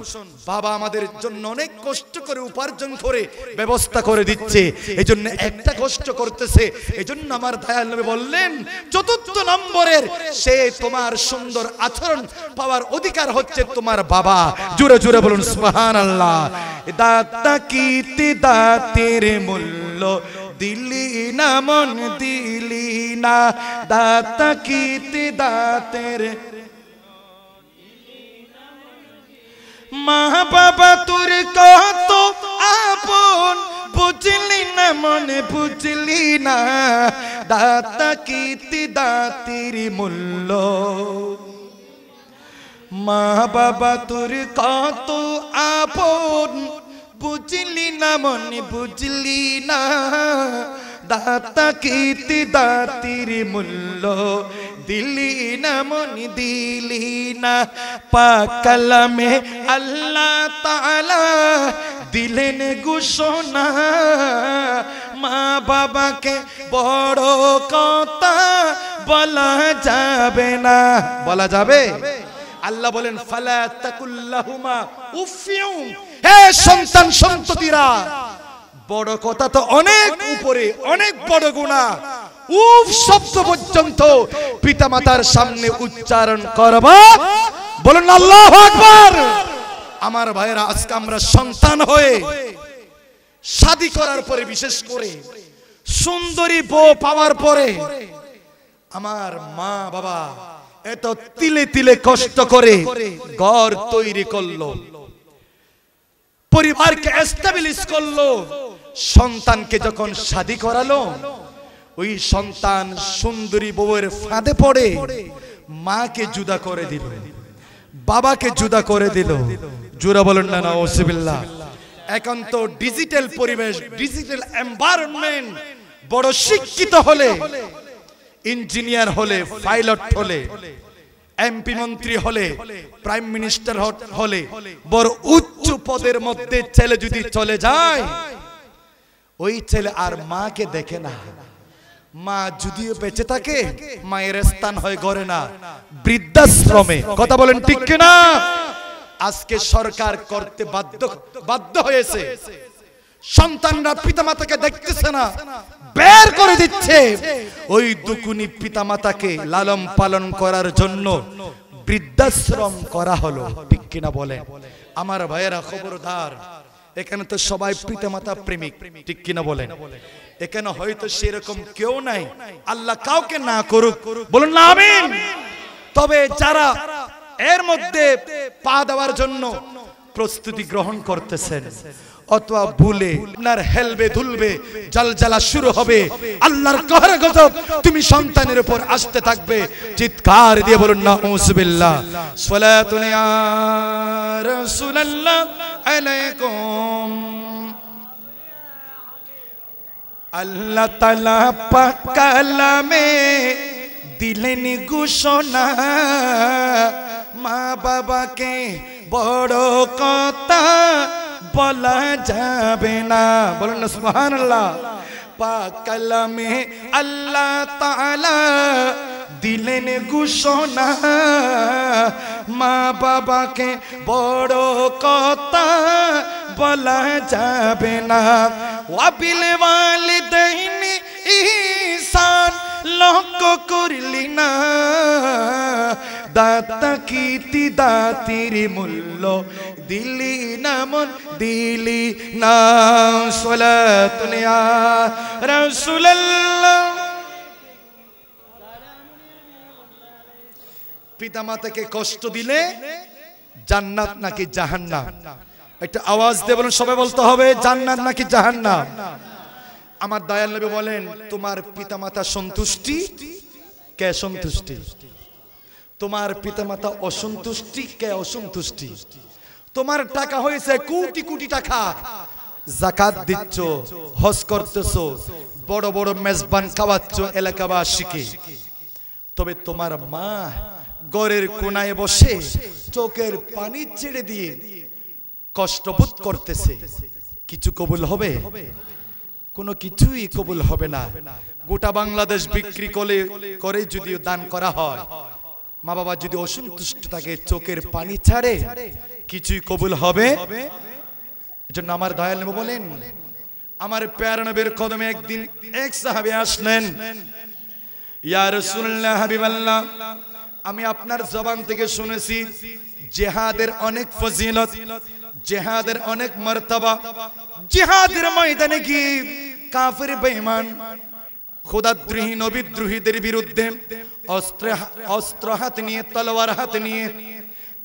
বাবা আমাদের জন্য অনেক কষ্ট করে উপার্জন করে ব্যবস্থা করে দিচ্ছে এই জন্য একটা কষ্ট করতেছে এই জন্য আমার দয়াল নবী বললেন চতুর্থ নম্বরের সে তোমার সুন্দর আচরণ পাওয়ার অধিকার হচ্ছে তোমার বাবা জুড়ে জুড়ে বলুন সুবহানাল্লাহ আল্লাহ দাতা কীর্তি দাতের মূল্য বললো দিলি না মন দিলি না দাঁত কীতি দাঁতের মা বাবা তোর কত আপন বুঝলি না মনে বুঝলি না দাতা কীতি দাঁতের মূল্য মা বাবা তোর কত আপন বুঝলি না মনে বুঝলি না দাতা কীর্তি দাতির মূল্য দিলি না মনে দিলি না পাকালামে আল্লাহ তালা দিলেন গুসোনা মা বাবাকে বড় কথা বলা যাবে না বলা যাবে আল্লাহ বলেন ফালা তাকুল্লাহুমা উফিউ হে সন্তান সন্ততিরা বড় কথা তো অনেক উপরে অনেক বড় গুণা উফ শব্দ পর্যন্ত পিতামাতার সামনে উচ্চারণ করবা বলুন আল্লাহ আকবার আমার ভাইরা আজকে আমরা সন্তান হয়ে শাদি করার পরে বিশেষ করে সুন্দরী বউ পাওয়ার পরে আমার মা বাবা এত তিলে তিলে কষ্ট করে ঘর তৈরি করলো পরিবারকে এস্টাবলিশ করলো সন্তানকে যখন শাদী করালো ওই সন্তান সুন্দরী বউয়ের ফাঁদে পড়ে মাকে জুদা করে দিল বাবাকে জুদা করে দিল জুরা বলেন না না ওসিবিল্লা এখন তো ডিজিটাল পরিবেশ ডিজিটাল এনভায়রনমেন্ট বড় শিক্ষিত হলে ইঞ্জিনিয়ার হলে পাইলট হলে এমপি মন্ত্রী হলে প্রাইম মিনিস্টার হলে বড় উচ্চ পদের মধ্যে ছেলে যদি চলে যায় ওই ছেলে আর মাকে দেখে না মা যদিও বেঁচে থাকে মায়ের স্থান হয় গড়ে না বৃদ্ধাশ্রমে কথা বলেন ঠিক না আজকে সরকার করতে বাধ্য বাধ্য হয়েছে সন্তানরা পিতামাতাকে দেখতেছে না বের করে দিচ্ছে ওই দুকুনি পিতামাতাকে লালন পালন করার জন্য বৃদ্ধাশ্রম করা হলো ঠিক কিনা বলে আমার ভাইয়েরা খবরদার এখানে তো সবাই পিতামাতা প্রেমিক ঠিক কিনা বলেন এখানে হয়তো সেরকম কেউ নাই আল্লাহ কাউকে না করুক বলুন না আমিন তবে যারা এর মধ্যে পা দেওয়ার জন্য প্রস্তুতি গ্রহণ করতেছেন অথবা ভুলে আপনার হেলবে ধুলবে জলজালা শুরু হবে আল্লাহর কহরে গজব তুমি সন্তানের উপর আসতে থাকবে চিৎকার দিয়ে বলুন না উসবিল্লাহ সলাতুন ইয়া রাসূলুল্লাহ আলাইকুম আল্লাহ তাআলা পাক কালামে দিলেন ঘোষণা মা বাবাকে বড় কথা بول جا بولن سبحان اللہ پاکل مے اللہ تالہ دل میں گونا ماں بابا کے بڑوں کو پل والی عشان লক্ষ্য করলি না দাতা কীর্তি দাতির মূল্য দিলি না মন দিলি না সোলাতুনিয়া পিতা মাতাকে কষ্ট দিলে জান্নাত নাকি জাহান্ন একটা আওয়াজ দিয়ে বলুন সবাই বলতে হবে জান্নাত নাকি জাহান্ন আমার দয়াল নবী বলেন তোমার পিতামাতা সন্তুষ্টি কে সন্তুষ্টি তোমার পিতামাতা অসন্তুষ্টি কে অসন্তুষ্টি তোমার টাকা হয়েছে কোটি কোটি টাকা জাকাত দিচ্ছ হজ করতেছ বড় বড় মেজবান খাওয়াচ্ছ এলাকাবাসীকে তবে তোমার মা গড়ের কোনায় বসে চোখের পানি ছেড়ে দিয়ে কষ্টবোধ করতেছে কিছু কবুল হবে কোনো কিছুই কবুল হবে না গোটা বাংলাদেশ বিক্রি করে করে যদিও দান করা হয় মা বাবা যদি অসন্তুষ্ট থাকে চোখের পানি ছাড়ে কিছুই কবুল হবে এজন্য আমার দয়াল নেব বলেন আমার প্যারণবের কদমে একদিন এক সাহাবি আসলেন ইয়া রাসূলুল্লাহ হাবিবাল্লাহ আমি আপনার জবান থেকে শুনেছি জেহাদের অনেক ফজিলত জেহাদের অনেক মর্তবা জেহাদের ময়দানে কি কাফের বেমান খোদাদ্রোহী নবিদ্রোহীদের বিরুদ্ধে অস্ত্র অস্ত্র হাত নিয়ে তলোয়ার হাত নিয়ে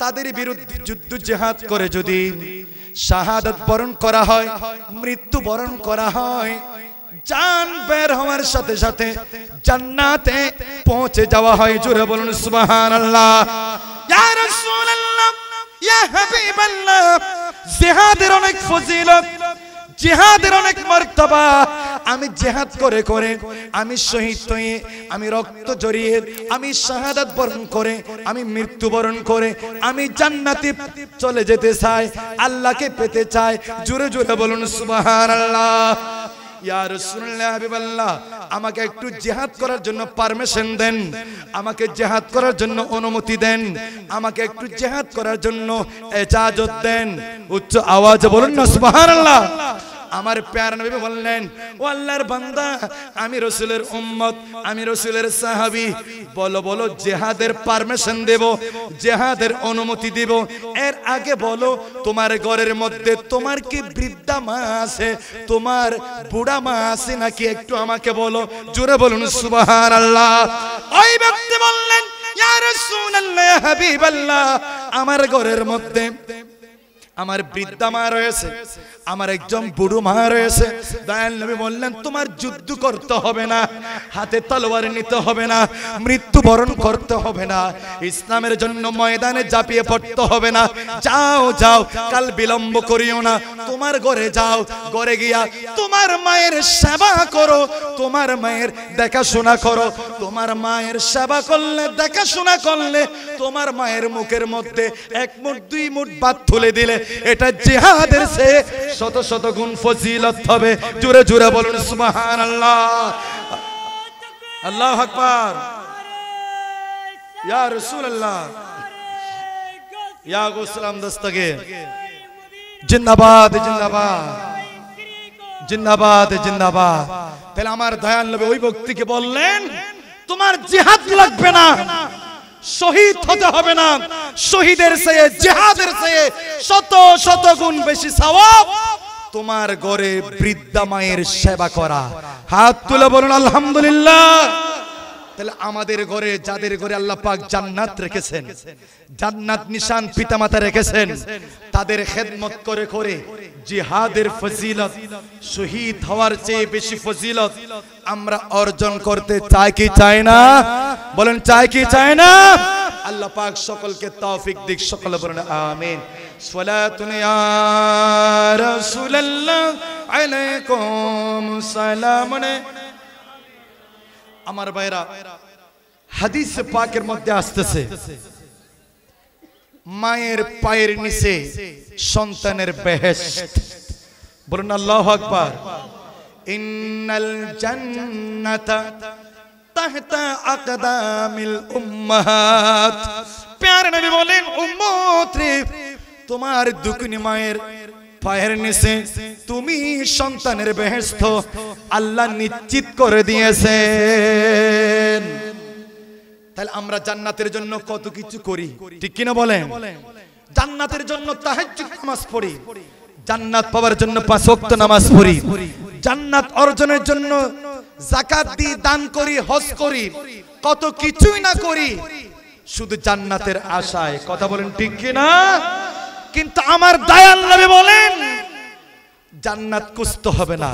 তাদের বিরুদ্ধে যুদ্ধ জেহাদ করে যদি শাহাদত বরণ করা হয় মৃত্যু বরণ করা হয় জান বের হওয়ার সাথে সাথে জান্নাতে পৌঁছে যাওয়া হয় জোরে বলুন সুবহানাল্লাহ ইয়া রাসূলুল্লাহ ইয়া হাবিবাল্লাহ জেহাদের অনেক ফজিলত জেহাদের অনেক মর্তবা আমি জেহাদ করে করে আমি শহীদ হয়ে আমি রক্ত জড়িয়ে আমি শাহাদাত বরণ করে আমি মৃত্যুবরণ করে আমি জান্নাতে চলে যেতে চাই আল্লাহকে পেতে চাই জুড়ে জুড়ে বলুন সুবাহ আল্লাহ ইয়া রাসূলুল্লাহ হাবিবাল্লাহ আমাকে একটু জেহাদ করার জন্য পারমিশন দেন আমাকে জেহাদ করার জন্য অনুমতি দেন আমাকে একটু জেহাদ করার জন্য এজাজত দেন উচ্চ আওয়াজ বলুন না সুবহানাল্লাহ আমার প্যার নবী বললেন ও আল্লাহর বান্দা আমি রসুলের উম্মত আমি রসুলের সাহাবি বলো বলো জেহাদের পারমিশন দেব জেহাদের অনুমতি দেব এর আগে বলো তোমার ঘরের মধ্যে তোমার কি বৃদ্ধা মা আছে তোমার বুড়া মা আছে নাকি একটু আমাকে বলো জোরে বলুন সুবাহার আল্লাহ ওই ব্যক্তি বললেন আমার ঘরের মধ্যে আমার বৃদ্ধা মা রয়েছে আমার একজন বুড়ো মা রয়েছে দয়াল নবী বললেন তোমার যুদ্ধ করতে হবে না হাতে তলোয়ার নিতে হবে না মৃত্যুবরণ করতে হবে না ইসলামের জন্য ময়দানে জাপিয়ে পড়তে হবে না যাও যাও কাল বিলম্ব করিও না তোমার ঘরে যাও ঘরে গিয়া তোমার মায়ের সেবা করো তোমার মায়ের দেখাশোনা করো তোমার মায়ের সেবা করলে দেখাশোনা করলে তোমার মায়ের মুখের মধ্যে এক মুঠ দুই মুঠ বাদ তুলে দিলে এটা জেহাদের সে শত শত গুণ ফজিলত হবে জুড়ে জুড়ে বলুন সুমাহান আল্লাহ আল্লাহ আকবার ইয়া রাসূলুল্লাহ ইয়া গোসলাম দস্তগে জিন্দাবাদ জিন্দাবাদ জিন্দাবাদ জিন্দাবাদ তাহলে আমার দয়াল নবী ওই ব্যক্তিকে বললেন তোমার জিহাদ লাগবে না শহীদ হতে হবে না শহীদের চেয়ে জেহাদের চেয়ে শত শত গুণ বেশি সওয়াব তোমার গড়ে বৃদ্ধা মায়ের সেবা করা হাত তুলে বলুন আলহামদুলিল্লাহ তাহলে আমাদের ঘরে যাদের ঘরে আল্লাহ পাক জান্নাত রেখেছেন জান্নাত নিশান পিতামাতা রেখেছেন তাদের খেদমত করে করে জিহাদের ফজিলত শহীদ হওয়ার চেয়ে বেশি ফজিলত আমরা অর্জন করতে চাই কি চাই না বলেন চাই কি চাই না আল্লাহ পাক সকলকে তৌফিক দিক সকলে বলেন আমিন সালাতুন ইয়া রাসূলুল্লাহ আলাইকুম সালামুন আমার ভাইরা হাদিস পাকের মধ্যে আসতেছে মায়ের পায়ের নিচে সন্তানের বেহেস্ট বলুন আল্লাহ আকবর ইন্নাল জান্নাতা তাহতা আকদামিল উম্মাহাত প্যার নবী বলেন উম্মত রে তোমার দুকুনি মায়ের পায়ের নিচে তুমি সন্তানের বেহেস্ত আল্লাহ নিশ্চিত করে দিয়েছে তাহলে আমরা জান্নাতের জন্য কত কিছু করি ঠিক কিনা বলেন জান্নাতের জন্য তাহাজ্জুদ নামাজ পড়ি জান্নাত পাওয়ার জন্য পাঁচ ওয়াক্ত নামাজ পড়ি জান্নাত অর্জনের জন্য যাকাত দিই দান করি হজ করি কত কিছুই না করি শুধু জান্নাতের আশায় কথা বলেন ঠিক কিনা কিন্তু আমার দয়াল নবী বলেন জান্নাত কুস্ত হবে না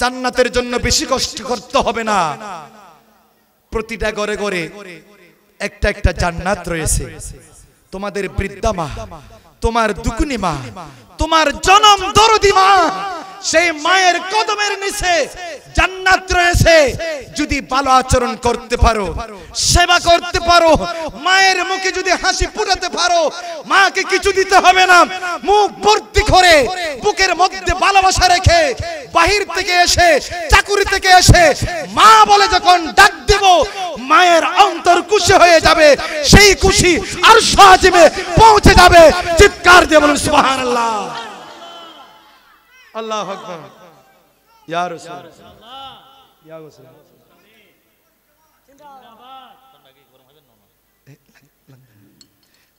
জান্নাতের জন্য বেশি কষ্ট করতে হবে না প্রতিটা ঘরে ঘরে একটা একটা জান্নাত রয়েছে তোমাদের বৃদ্ধা মা তোমার দুকুনি মা তোমার জনম দরদি মা সেই মায়ের কদমের নিচে জান্নাত রয়েছে যদি ভালো আচরণ করতে পারো সেবা করতে পারো মায়ের মুখে যদি হাসি ফুটাতে পারো মাকে কিছু দিতে হবে না মুখ ভর্তি করে বুকের মধ্যে ভালোবাসা রেখে বাহির থেকে এসে চাকুরি থেকে এসে মা বলে যখন ডাক দেব মায়ের অন্তর খুশি হয়ে যাবে সেই খুশি আর সহজে পৌঁছে যাবে চিৎকার দিয়ে বলুন সুবহানাল্লাহ আল্লাহ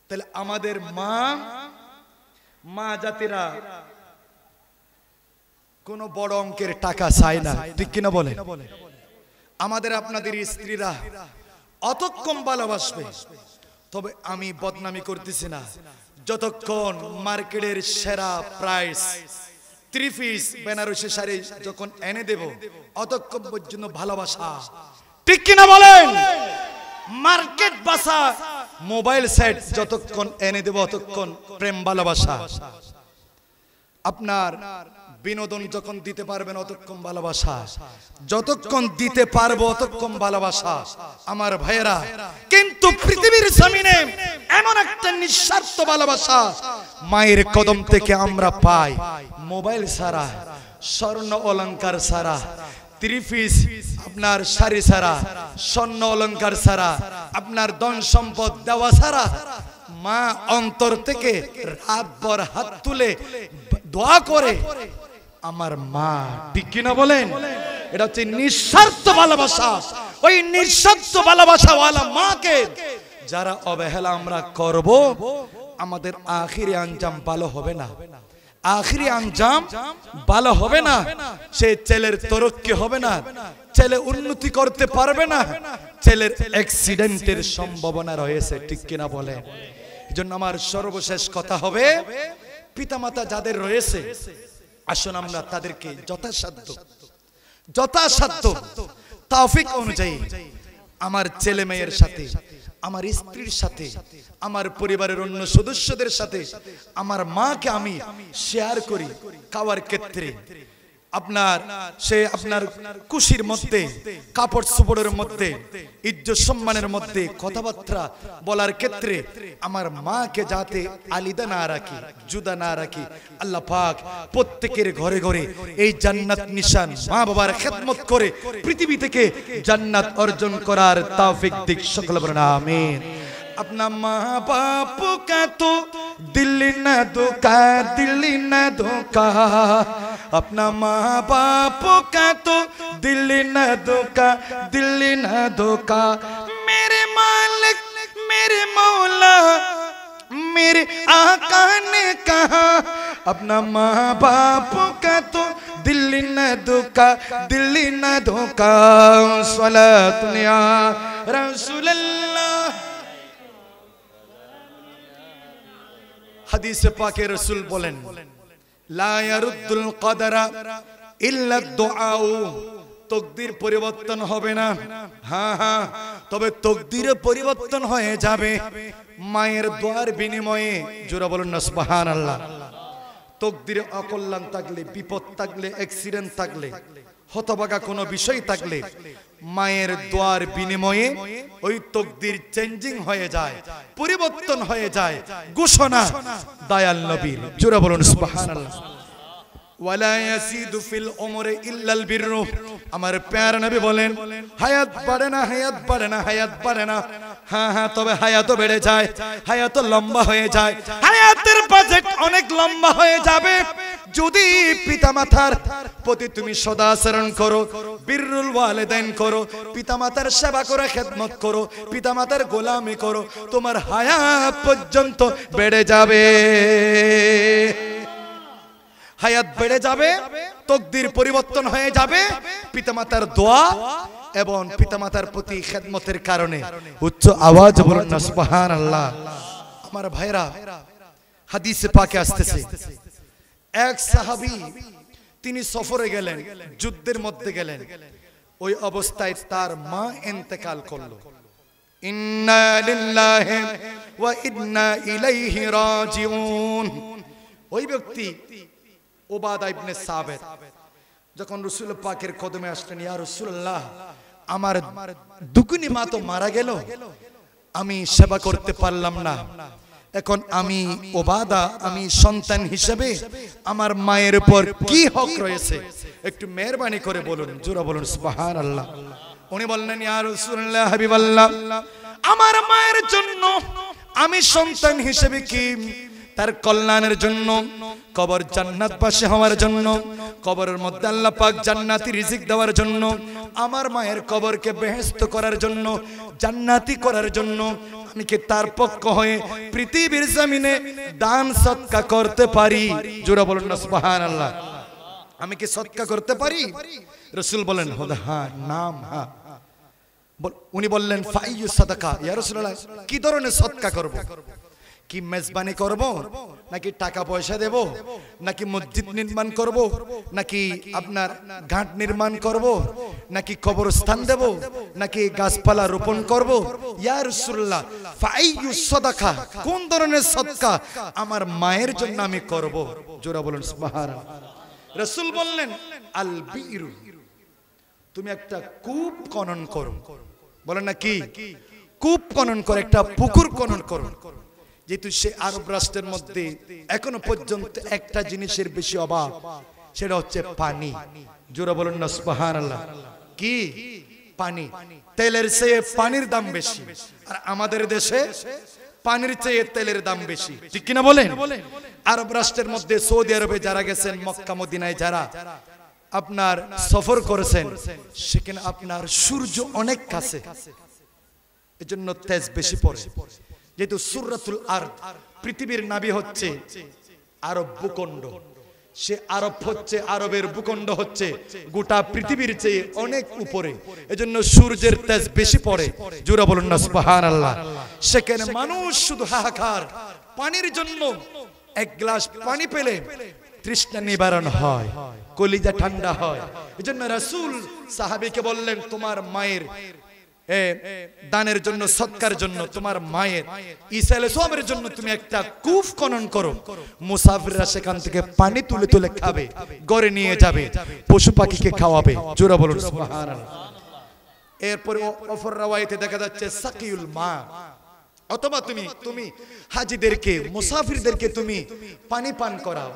তাহলে আমাদের মা মা জাতিরা কোন বড় অঙ্কের টাকা চাই না ঠিক কিনা বলে আমাদের আপনাদের স্ত্রীরা অতক্ষণ ভালোবাসবে তবে আমি বদনামি করতেছি না যতক্ষণ মার্কেটের সেরা প্রাইস ত্রিফিস বেনারসি শাড়ি যখন এনে দেব অতক্ষণ পর্যন্ত ভালোবাসা ঠিক কিনা বলেন মার্কেট বাসা মোবাইল সেট যতক্ষণ এনে দেব অতক্ষণ প্রেম ভালোবাসা আপনার বিনোদন যখন দিতে পারবেন অতক্ষণ ভালোবাসা যতক্ষণ দিতে পারবো অতক্ষণ ভালোবাসা আমার ভাইয়েরা কিন্তু পৃথিবীর জমিনে এমন একটা নিঃস্বার্থ ভালোবাসা মায়ের কদম থেকে আমরা পাই মোবাইল সারা স্বর্ণ অলঙ্কার সারা থ্রি আপনার সারি সারা স্বর্ণ অলঙ্কার সারা আপনার ধন সম্পদ দেওয়া সারা মা অন্তর থেকে রাত হাত তুলে দোয়া করে আমার মা ঠিক কিনা বলেন এটা হচ্ছে নিঃস্বার্থ ভালোবাসা ওই নিঃস্বার্থ ভালোবাসাওয়ালা মাকে যারা অবহেলা আমরা করব আমাদের আখিরে আঞ্জাম ভালো হবে না আখিরি আঞ্জাম ভালো হবে না সে ছেলের তরক্কি হবে না ছেলে উন্নতি করতে পারবে না ছেলের অ্যাক্সিডেন্টের সম্ভাবনা রয়েছে ঠিক কিনা বলে এজন্য আমার সর্বশেষ কথা হবে পিতামাতা যাদের রয়েছে আসুন আমরা তাদেরকে যথাসাধ্য যথাসাধ্য তাফিক অনুযায়ী আমার ছেলে মেয়ের সাথে আমার স্ত্রীর সাথে আমার পরিবারের অন্য সদস্যদের সাথে আমার মাকে আমি শেয়ার করি খাওয়ার ক্ষেত্রে আপনার সে আপনার কুশির মধ্যে কাপড় সুপড়ের মধ্যে ইজ্জত সম্মানের মধ্যে কথাবার্তা বলার ক্ষেত্রে আমার মাকে যাতে আলিদা না রাখি জুদা না রাখি আল্লাহ পাক প্রত্যেকের ঘরে ঘরে এই জান্নাত নিশান মা বাবার খেদমত করে পৃথিবী থেকে জান্নাত অর্জন করার তাফিক দিক সকল আমিন اپنا ماں باپ کا تو دل نہ دھوکا دل نہ دھوکا اپنا ماں باپ کا تو دل نہ دھوکا دل نہ دھوکا میرے مالک میرے مولا میرے آقا نے کہا اپنا ماں باپ کا تو دل نہ دھوکا دل نہ دھوکا نیا رسول اللہ হাদিসে পাকে রসুল বলেন কাদারা ইল্লা তকদির পরিবর্তন হবে না হ্যাঁ হ্যাঁ তবে তকদিরে পরিবর্তন হয়ে যাবে মায়ের দোয়ার বিনিময়ে জোরা বলুন না সুবাহান আল্লাহ তকদিরে অকল্যাণ থাকলে বিপদ থাকলে অ্যাক্সিডেন্ট থাকলে হতবাগা কোনো বিষয় থাকলে মায়ের দোয়ার বিনিময়ে ওই তকদির চেঞ্জিং হয়ে যায় পরিবর্তন হয়ে যায় ঘোষণা দায়াল নবীর জোরা বলুন সুবহানাল্লাহ আমার প্যার নবী বলেন হায়াত বাড়ে না হায়াত বাড়ে না হায়াত বাড়ে না হ্যাঁ হ্যাঁ তবে হায়াতও বেড়ে যায় হায়াতও লম্বা হয়ে যায় হায়াতের বাজেট অনেক লম্বা হয়ে যাবে যদি পিতামাতার প্রতি তুমি সদা আচরণ করো বিরুল ওয়ালেদাইন করো পিতামাতার সেবা করে খেদমত করো পিতামাতার গোলামি করো তোমার হায়া পর্যন্ত বেড়ে যাবে হায়াত বেড়ে যাবে তকদির পরিবর্তন হয়ে যাবে পিতামাতার দোয়া এবং পিতামাতার প্রতি খেদমতের কারণে উচ্চ আওয়াজ বলুন আল্লাহ আমার ভাইরা হাদিসে পাকে আসতেছে এক সাহাবি তিনি সফরে গেলেন যুদ্ধের মধ্যে গেলেন ওই অবস্থায় তার মা এন্তেকাল করলো ওই ব্যক্তি ওবাদা ইবনে সাবেদ যখন রসুল পাকের কদমে আসলেন ইয়া রসুল্লাহ আমার দুগুনি মা তো মারা গেল আমি সেবা করতে পারলাম না এখন আমি ওবাদা আমি সন্তান হিসেবে আমার মায়ের উপর কি হক রয়েছে একটু মেহরবানি করে বলুন জোরা বলুন সুবাহান আল্লাহ উনি বললেন রাসূলুল্লাহ হাবিবাল্লাহ আমার মায়ের জন্য আমি সন্তান হিসেবে কি তার কল্যাণের জন্য কবর জান্নাত পাশে হওয়ার জন্য কবরের মধ্যে আল্লাহ পাক জান্নাতি রিজিক দেওয়ার জন্য আমার মায়ের কবরকে বেহেস্ত করার জন্য জান্নাতি করার জন্য আমি কি তার পক্ষ হয়ে পৃথিবীর জমিনে দান সৎকা করতে পারি জোরা বলুন না সুবাহান আল্লাহ আমি কি সৎকা করতে পারি রসুল বলেন হ্যাঁ নাম হ্যাঁ উনি বললেন ফাইয়ু সাদাকা ইয়া রাসূলুল্লাহ কি ধরনের সৎকা করব কি মেজবানি করব নাকি টাকা পয়সা দেব নাকি মসজিদ নির্মাণ করব নাকি আপনার ঘাট নির্মাণ করব নাকি কবরস্থান দেব নাকি গাছপালা রোপণ করব ইয়া রাসূলুল্লাহ ফাইয়ু সাদাকা কোন ধরনের সদকা আমার মায়ের জন্য আমি করব জোরা বলুন সুবহানাল্লাহ রাসূল বললেন আল বীর তুমি একটা কূপ খনন করো বলেন না কি কূপ খনন করে একটা পুকুর খনন করো যেহেতু সে আরব রাষ্ট্রের মধ্যে এখনো পর্যন্ত একটা জিনিসের বেশি অভাব সেটা হচ্ছে পানি জোরা বলুন নসবাহান আল্লাহ কি পানি তেলের চেয়ে পানির দাম বেশি আর আমাদের দেশে পানির চেয়ে তেলের দাম বেশি ঠিক কিনা বলেন আরব রাষ্ট্রের মধ্যে সৌদি আরবে যারা গেছেন মক্কা মদিনায় যারা আপনার সফর করেছেন সেখানে আপনার সূর্য অনেক কাছে এজন্য তেজ বেশি পড়ে যেহেতু সুরতুল আর পৃথিবীর নাবি হচ্ছে আরব ভূখণ্ড সে আরব হচ্ছে আরবের ভূখণ্ড হচ্ছে গোটা পৃথিবীর চেয়ে অনেক উপরে এজন্য সূর্যের তেজ বেশি পড়ে জুরা বলুন না সুবাহান আল্লাহ সেখানে মানুষ শুধু হাহাকার পানির জন্য এক গ্লাস পানি পেলে তৃষ্ণা নিবারণ হয় কলিজা ঠান্ডা হয় এজন্য রাসূল সাহাবীকে বললেন তোমার মায়ের দানের জন্য সৎকার জন্য তোমার মায়ের ইসাইল সোয়ামের জন্য তুমি একটা কুফ খনন করো মুসাফিররা সেখান থেকে পানি তুলে তুলে খাবে গড়ে নিয়ে যাবে পশু পাখিকে খাওয়াবে জোরা বলুন এরপরে অফর রাওয়াইতে দেখা যাচ্ছে সাকিউল মা অথবা তুমি তুমি হাজিদেরকে মুসাফিরদেরকে তুমি পানি পান করাও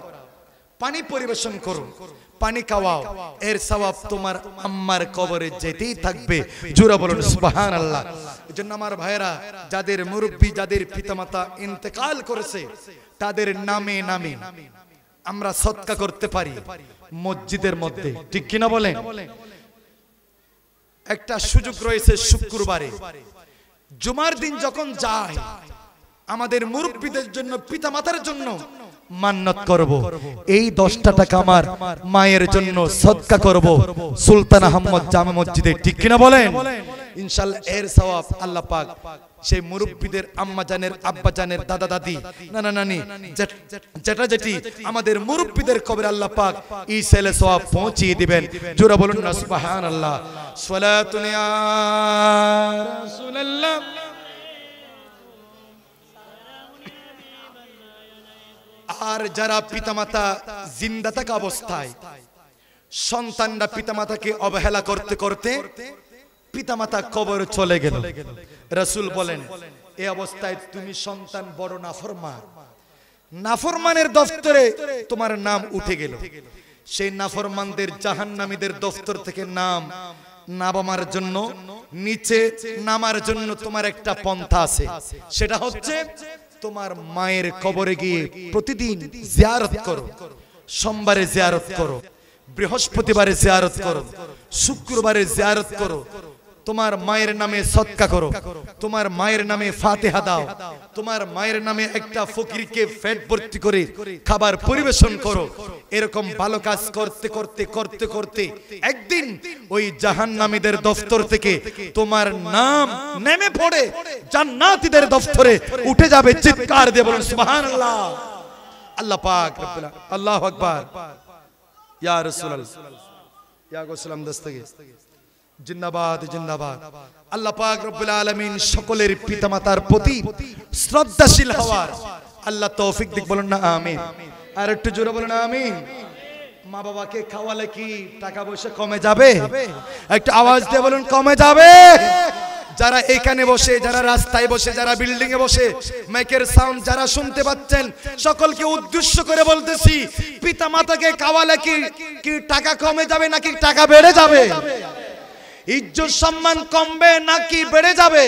পানি পরিবেশন করো পানি খাওয়াও এর সবাব তোমার আম্মার কবরে যেতেই থাকবে জুরা বলুন সুবাহান আল্লাহ এজন্য আমার ভাইরা যাদের মুরব্বী যাদের পিতামাতা ইন্তেকাল করেছে তাদের নামে নামে আমরা সৎকা করতে পারি মসজিদের মধ্যে ঠিক কিনা বলেন একটা সুযোগ রয়েছে শুক্রবারে জুমার দিন যখন যায় আমাদের মুরব্বীদের জন্য পিতামাতার জন্য মান্নত করব এই দশটা টাকা আমার মায়ের জন্য সদকা করব সুলতান আহমদ জামে মসজিদে ঠিক কিনা বলেন ইনশাল্লাহ এর সবাব আল্লাহ পাক সেই মুরব্বীদের আম্মা জানের আব্বা জানের দাদা দাদি নানা নানি জেঠা জেঠি আমাদের মুরব্বীদের কবির আল্লাহ পাক এই সেলে সবাব পৌঁছিয়ে দিবেন জোরা বলুন না সুবহানাল্লাহ সালাতুন ইয়া আর যারা পিতামাতা জিন্দা থাকা অবস্থায় সন্তানরা পিতামাতাকে অবহেলা করতে করতে পিতামাতা কবর চলে গেল রাসূল বলেন এ অবস্থায় তুমি সন্তান বড় নাফরমান নাফরমানের দফতরে তোমার নাম উঠে গেল সেই নাফরমানদের জাহান্নামীদের দফতর থেকে নাম নামার জন্য নিচে নামার জন্য তোমার একটা পন্থা আছে সেটা হচ্ছে তোমার মায়ের কবরে গিয়ে প্রতিদিন জিয়ারত করো সোমবারে জিয়ারত করো বৃহস্পতিবারে জিয়ারত করো শুক্রবারে জিয়ারত করো তোমার মায়ের নামে সৎকা করো তোমার মায়ের নামে ফাতেহা দাও তোমার মায়ের নামে একটা ফকিরকে ফ্যাট ভর্তি করে খাবার পরিবেশন করো এরকম ভালো কাজ করতে করতে করতে করতে একদিন ওই জাহান্নামীদের দফতর থেকে তোমার নাম নেমে পড়ে জান্নাতীদের দফতরে উঠে যাবে চিৎকার দিয়ে বলুন সুহান আল্লাহ পাক আল্লাহ আকবার ইয়া রাসূলুল্লাহ ইয়া গোসলাম দস্তগীর জিন্দাবাদ জিন্দাবাদ আল্লাহ পাক রব্বুল আলামিন সকলের পিতামাতার প্রতি শ্রদ্ধাশীল হওয়ার আল্লাহ তৌফিক দিক বলুন না আমিন আর একটু জোরে বলুন আমিন মা বাবাকে খাওয়ালে কি টাকা পয়সা কমে যাবে একটু আওয়াজ দিয়ে বলুন কমে যাবে যারা এখানে বসে যারা রাস্তায় বসে যারা বিল্ডিং এ বসে মাইকের সাউন্ড যারা শুনতে পাচ্ছেন সকলকে উদ্দেশ্য করে বলতেছি পিতা মাতাকে খাওয়ালে কি টাকা কমে যাবে নাকি টাকা বেড়ে যাবে ইজ্জত সম্মান কমবে নাকি বেড়ে যাবে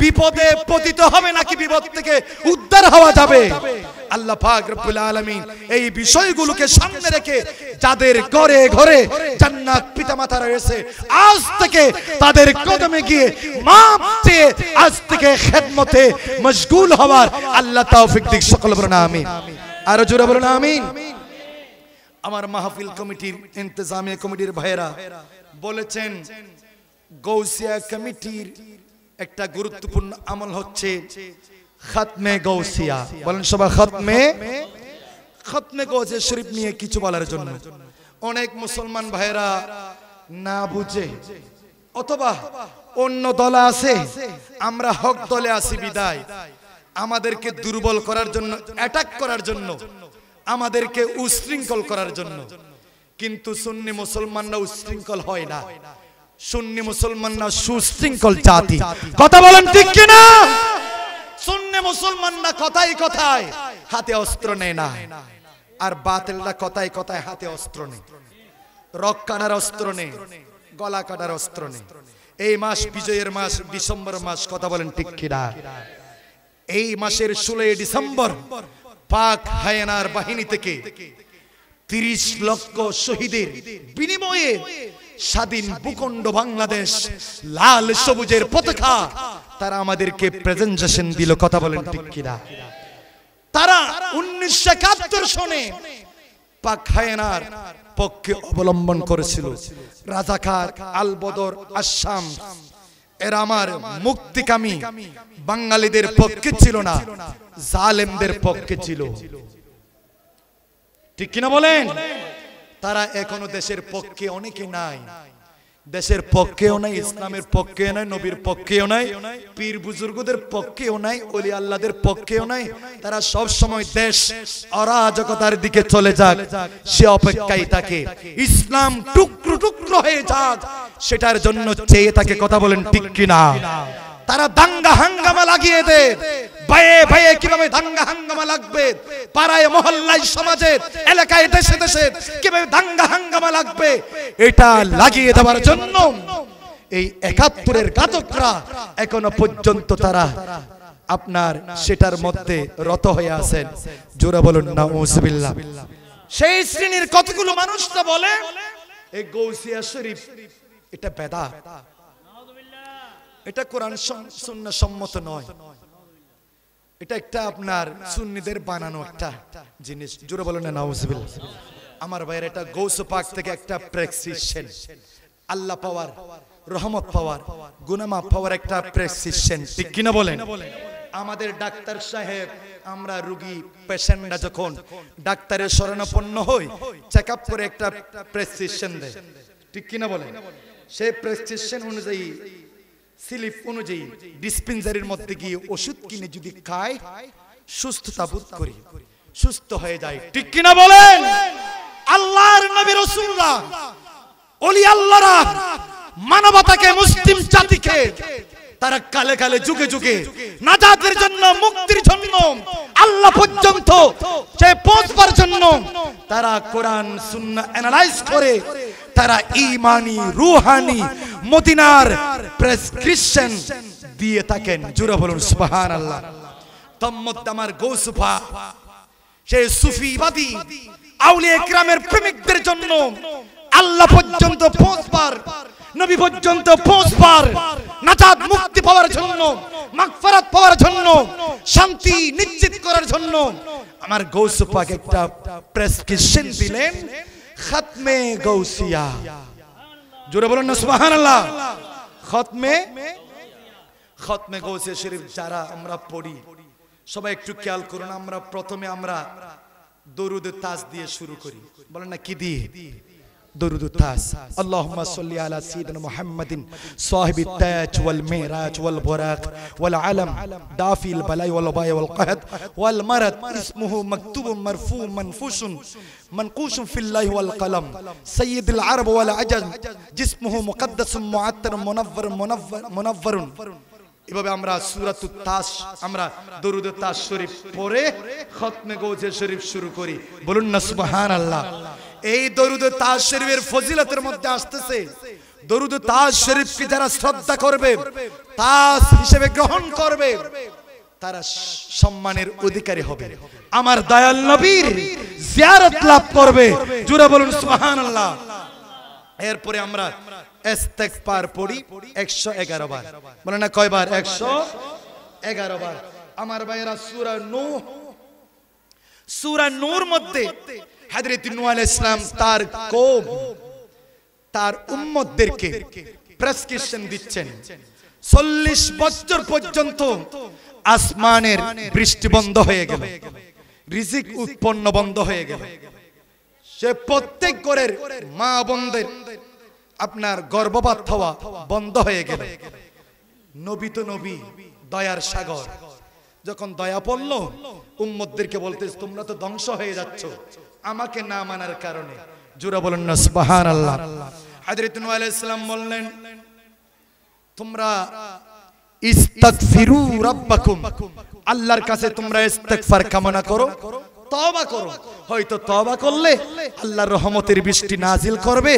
বিপদে পতিত হবে নাকি বিপদ থেকে উদ্ধার হওয়া যাবে আল্লাহ পাক রব্বুল আলামিন এই বিষয়গুলোকে সামনে রেখে যাদের ঘরে ঘরে জান্নাত পিতামাতা রয়েছে আজ থেকে তাদের কদমে গিয়ে মাপ চেয়ে আজ থেকে খেদমতে মশগুল হওয়ার আল্লাহ তৌফিক দিক সকল বলুন আমিন
আর জোরে বলুন আমিন
আমার মাহফিল কমিটির ইন্তজামিয়া কমিটির ভাইরা বলেছেন গৌসিয়া কমিটির একটা গুরুত্বপূর্ণ আমল হচ্ছে খাতমে গৌসিয়া বলেন সবাই খাতমে খাতমে গৌসিয়া শরীফ নিয়ে কিছু বলার জন্য অনেক মুসলমান ভাইরা না বুঝে অথবা অন্য দল আছে আমরা হক দলে আছি বিদায় আমাদেরকে দুর্বল করার জন্য অ্যাটাক করার জন্য আমাদেরকে উশৃঙ্খল করার জন্য কিন্তু সুন্নি মুসলমানরা উশৃঙ্খল হয় না সুন্নি মুসলমানরা সুশৃঙ্খল জাতি কথা বলেন ঠিক কিনা সুন্নি মুসলমানরা কথাই কথায় হাতে অস্ত্র নেয় না আর বাতিলরা কথাই কথায় হাতে অস্ত্র নেই রক কাটার অস্ত্র নেই গলা কাটার অস্ত্র নেই এই মাস বিজয়ের মাস ডিসেম্বর মাস কথা বলেন ঠিক কিনা এই মাসের ষোলোই ডিসেম্বর পাক হায়নার বাহিনী থেকে তিরিশ লক্ষ শহীদের বিনিময়ে স্বাধীন ভূখণ্ড বাংলাদেশ লাল সবুজের পতাকা তারা আমাদেরকে প্রেজেন্টেশন দিল কথা বলেন ঠিক কিনা তারা উনিশশো একাত্তর সনে পাক পক্ষে অবলম্বন করেছিল রাজাকার আলবদর আসাম এরা আমার মুক্তিকামী বাঙালিদের পক্ষে ছিল না জালেমদের পক্ষে ছিল ঠিক কিনা বলেন তারা এখনো দেশের পক্ষে অনেকে নাই দেশের পক্ষেও নাই ইসলামের পক্ষে নাই নবীর পক্ষেও নাই পীর বুজুর্গদের পক্ষেও নাই অলি আল্লাদের পক্ষেও নাই তারা সব সময় দেশ অরাজকতার দিকে চলে যাক সে অপেক্ষায় থাকে ইসলাম টুকরো টুকরো হয়ে যাক সেটার জন্য চেয়ে তাকে কথা বলেন ঠিক কিনা তারা দাঙ্গা হাঙ্গামা লাগিয়ে দে ভয়ে ভাইয়ে কিভাবে দাঙ্গা হাঙ্গামা লাগবে পাড়ায় মহল্লায় সমাজে এলাকায় দেশে দেশে কিভাবে দাঙ্গা হাঙ্গামা লাগবে এটা লাগিয়ে দেওয়ার জন্য এই একাত্তরের গাতকরা এখনো পর্যন্ত তারা আপনার সেটার মধ্যে রত হয়ে আছেন জোরা বলুন না ওসবিল্লা সেই শ্রেণীর কতগুলো তো বলে এই গৌসিয়া শরীফ এটা বেদা এটা কোরআন শূন্য সম্মত নয় এটা একটা আপনার সুন্নিদের বানানো একটা জিনিস জোরে বলেন নাউজবিল আমার ভাইয়ের এটা গৌস পাক থেকে একটা প্রেসক্রিপশন আল্লাহ পাওয়ার রহমত পাওয়ার গুনামা পাওয়ার একটা প্রেসক্রিপশন ঠিক কিনা বলেন আমাদের ডাক্তার সাহেব আমরা রুগী পেশেন্টরা যখন ডাক্তারের শরণাপন্ন হই চেক আপ করে একটা প্রেসক্রিপশন দেয় ঠিক কিনা বলেন সেই প্রেসক্রিপশন অনুযায়ী স্লিপ অনুযায়ী ডিসপেন্সারির মধ্যে গিয়ে ওষুধ কিনে যদি খায় সুস্থতা বোধ করি সুস্থ হয়ে যায় ঠিক কিনা বলেন আল্লাহর নবী রাসূলরা ওলি আল্লাহরা মানবতাকে মুসলিম জাতিকে তারা কালে কালে যুগে যুগে নাজাতের জন্য মুক্তির জন্য আল্লাহ পর্যন্ত যে পৌঁছবার জন্য তারা কোরআন সুন্নাহ অ্যানালাইজ করে তারা ইমানি রুহানি মদিনার প্রেসক্রিপশন দিয়ে থাকেন জুড়ে বলুন সুবাহান আল্লাহ আমার গৌসুফা সে সুফিবাদী আউলিয়া গ্রামের প্রেমিকদের জন্য আল্লাহ পর্যন্ত পৌঁছবার নবী পর্যন্ত পৌঁছবার নাজাদ মুক্তি পাওয়ার জন্য মাগফিরাত পাওয়ার জন্য শান্তি নিশ্চিত করার জন্য আমার গৌসুফাকে একটা প্রেসক্রিপশন দিলেন খাতমে গৌসিয়া জোরে বলুন না সুবাহান আল্লাহ খতমে খতমে গৌসে শরীফ যারা আমরা পড়ি সবাই একটু খেয়াল করুন আমরা প্রথমে আমরা দরুদ তাজ দিয়ে শুরু করি বলেন না কি দিয়ে درود التاس اللهم صل على سيدنا محمد صاحب التاج والمعراج والبراق والعلم دافي البلاء والوباء والقهد والمرض اسمه مكتوب مرفوع منفوش منقوش في الله والقلم سيد العرب والعجم جسمه مقدس معتر منفر منفر منفر এভাবে আমরা সূরাতুত তাস আমরা দরুদ তাস শরীফ পড়ে খতমে গোজে শরীফ শুরু করি বলুন না সুবহানাল্লাহ এই দরুদ তাজ শরীফের ফজিলতের মধ্যে আসতেছে দরুদ তাজ শরীফকে যারা শ্রদ্ধা করবে তাজ হিসেবে গ্রহণ করবে তারা সম্মানের অধিকারী হবে আমার দয়াল নবীর জিয়ারত লাভ করবে জুরা বলুন সুবহানাল্লাহ এরপরে আমরা ইস্তেগফার পড়ি 111 বার বলে না কয়বার 111 বার আমার ভাইরা সূরা নূহ সূরা নূর মধ্যে হাজরত নূহ আলাইহিস সালাম তার কওম তার উম্মতদেরকে প্রেসক্রিপশন দিচ্ছেন চল্লিশ বছর পর্যন্ত আসমানের বৃষ্টি বন্ধ হয়ে গেল রিজিক উৎপন্ন বন্ধ হয়ে গেল সে প্রত্যেক ঘরের মা বন্ধের আপনার গর্ভপাত হওয়া বন্ধ হয়ে গেল নবী তো নবী দয়ার সাগর যখন দয়া পড়ল উম্মদদেরকে বলতে তোমরা তো ধ্বংস হয়ে যাচ্ছ আমাকে না মানার কারণে জুরা বলেন না সুবাহান আল্লাহ হাজরত ইসলাম বললেন তোমরা ইস্তাগফিরু রাব্বাকুম আল্লাহর কাছে তোমরা ইস্তেগফার কামনা করো তওবা করো হয়তো তওবা করলে আল্লাহর রহমতের বৃষ্টি নাজিল করবে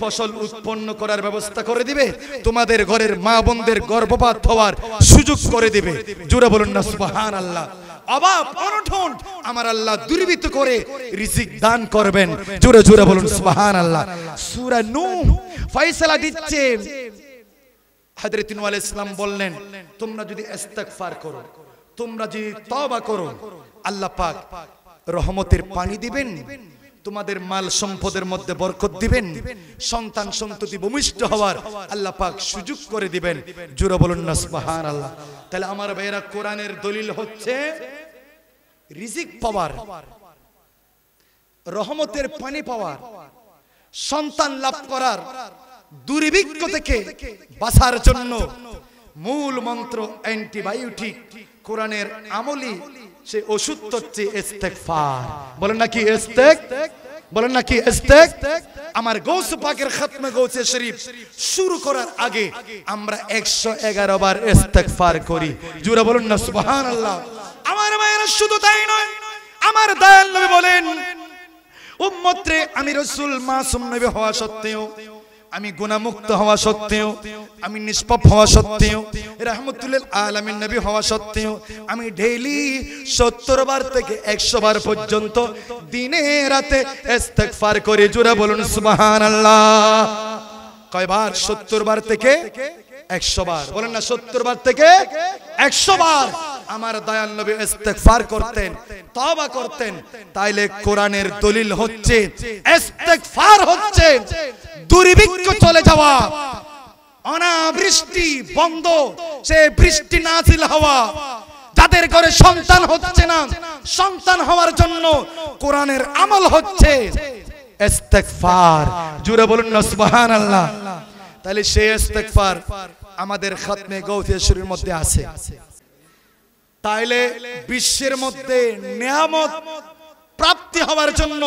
ফসল উৎপন্ন করার ব্যবস্থা করে দিবে তোমাদের ঘরের মা বোনদের গর্ভপাত হওয়ার সুযোগ করে দিবে জুড়ে বলুন না সুবহানাল্লাহ আল্লাহ অভাব অনঠন আমার আল্লাহ দুর্বৃত্ত করে রিজিক দান করবেন জোরে জোরে বলুন সুবাহান আল্লাহ সুরা নূহ ফয়সালা দিচ্ছে হযরত নূহ আলাইহিস সালাম বললেন তোমরা যদি ইস্তেগফার করো তোমরা যদি তওবা করো আল্লাহ পাক রহমতের পানি দিবেন তোমাদের মাল সম্পদের মধ্যে বরকত দিবেন সন্তান সন্ততি ভূমিষ্ঠ হওয়ার আল্লাহ পাক সুযোগ করে দিবেন জুরা বলুন না আল্লাহ তাহলে আমার ভাইয়েরা কোরআনের দলিল হচ্ছে রিজিক পাওয়ার রহমতের পানি পাওয়ার সন্তান লাভ করার দুর্ভিক্ষ থেকে বাঁচার জন্য মূল মন্ত্র অ্যান্টিবায়োটিক কোরআনের আমলি সে ওষুধ হচ্ছে এস্তেক ফার বলেন নাকি এস্তেক বলেন নাকি এস্তেক আমার গৌস পাকের খাতমে গৌসে শরীফ শুরু করার আগে আমরা একশো এগারো বার এস্তেক ফার করি জুরা বলুন না আল্লাহ আমার মায়েরা শুধু তাই নয় আমার দয়াল নবী বলেন উম্মত্রে আমি রসুল মাসুম নবী হওয়া সত্ত্বেও আমি গুণামুক্ত হওয়া সত্ত্বেও আমি নিষ্পাপ হওয়া সত্ত্বেও রহমতুল্লাহ আলমিন নবী হওয়া সত্ত্বেও আমি ডেইলি সত্তর বার থেকে একশো বার পর্যন্ত দিনে রাতে ইস্তেগফার করে জোরা বলুন আল্লাহ কয়বার সত্তর বার থেকে একশো বার বলেন না সত্তর বার থেকে একশো বার আমার দয়াল নবী ইস্তেগফার করতেন তওবা করতেন তাইলে কোরআনের দলিল হচ্ছে ইস্তেগফার হচ্ছে দুর্ভিক্ষ চলে যাওয়া অনাবৃষ্টি বন্ধ সে বৃষ্টি নাজিল হওয়া যাদের ঘরে সন্তান হচ্ছে না সন্তান হওয়ার জন্য কোরআনের আমল হচ্ছে ইস্তেগফার জুরে বলুন না সুবহানাল্লাহ তাহলে সেই ইস্তেগফার আমাদের খাতমে শরীর মধ্যে আছে তাইলে বিশ্বের মধ্যে নিয়ামত প্রাপ্তি হওয়ার জন্য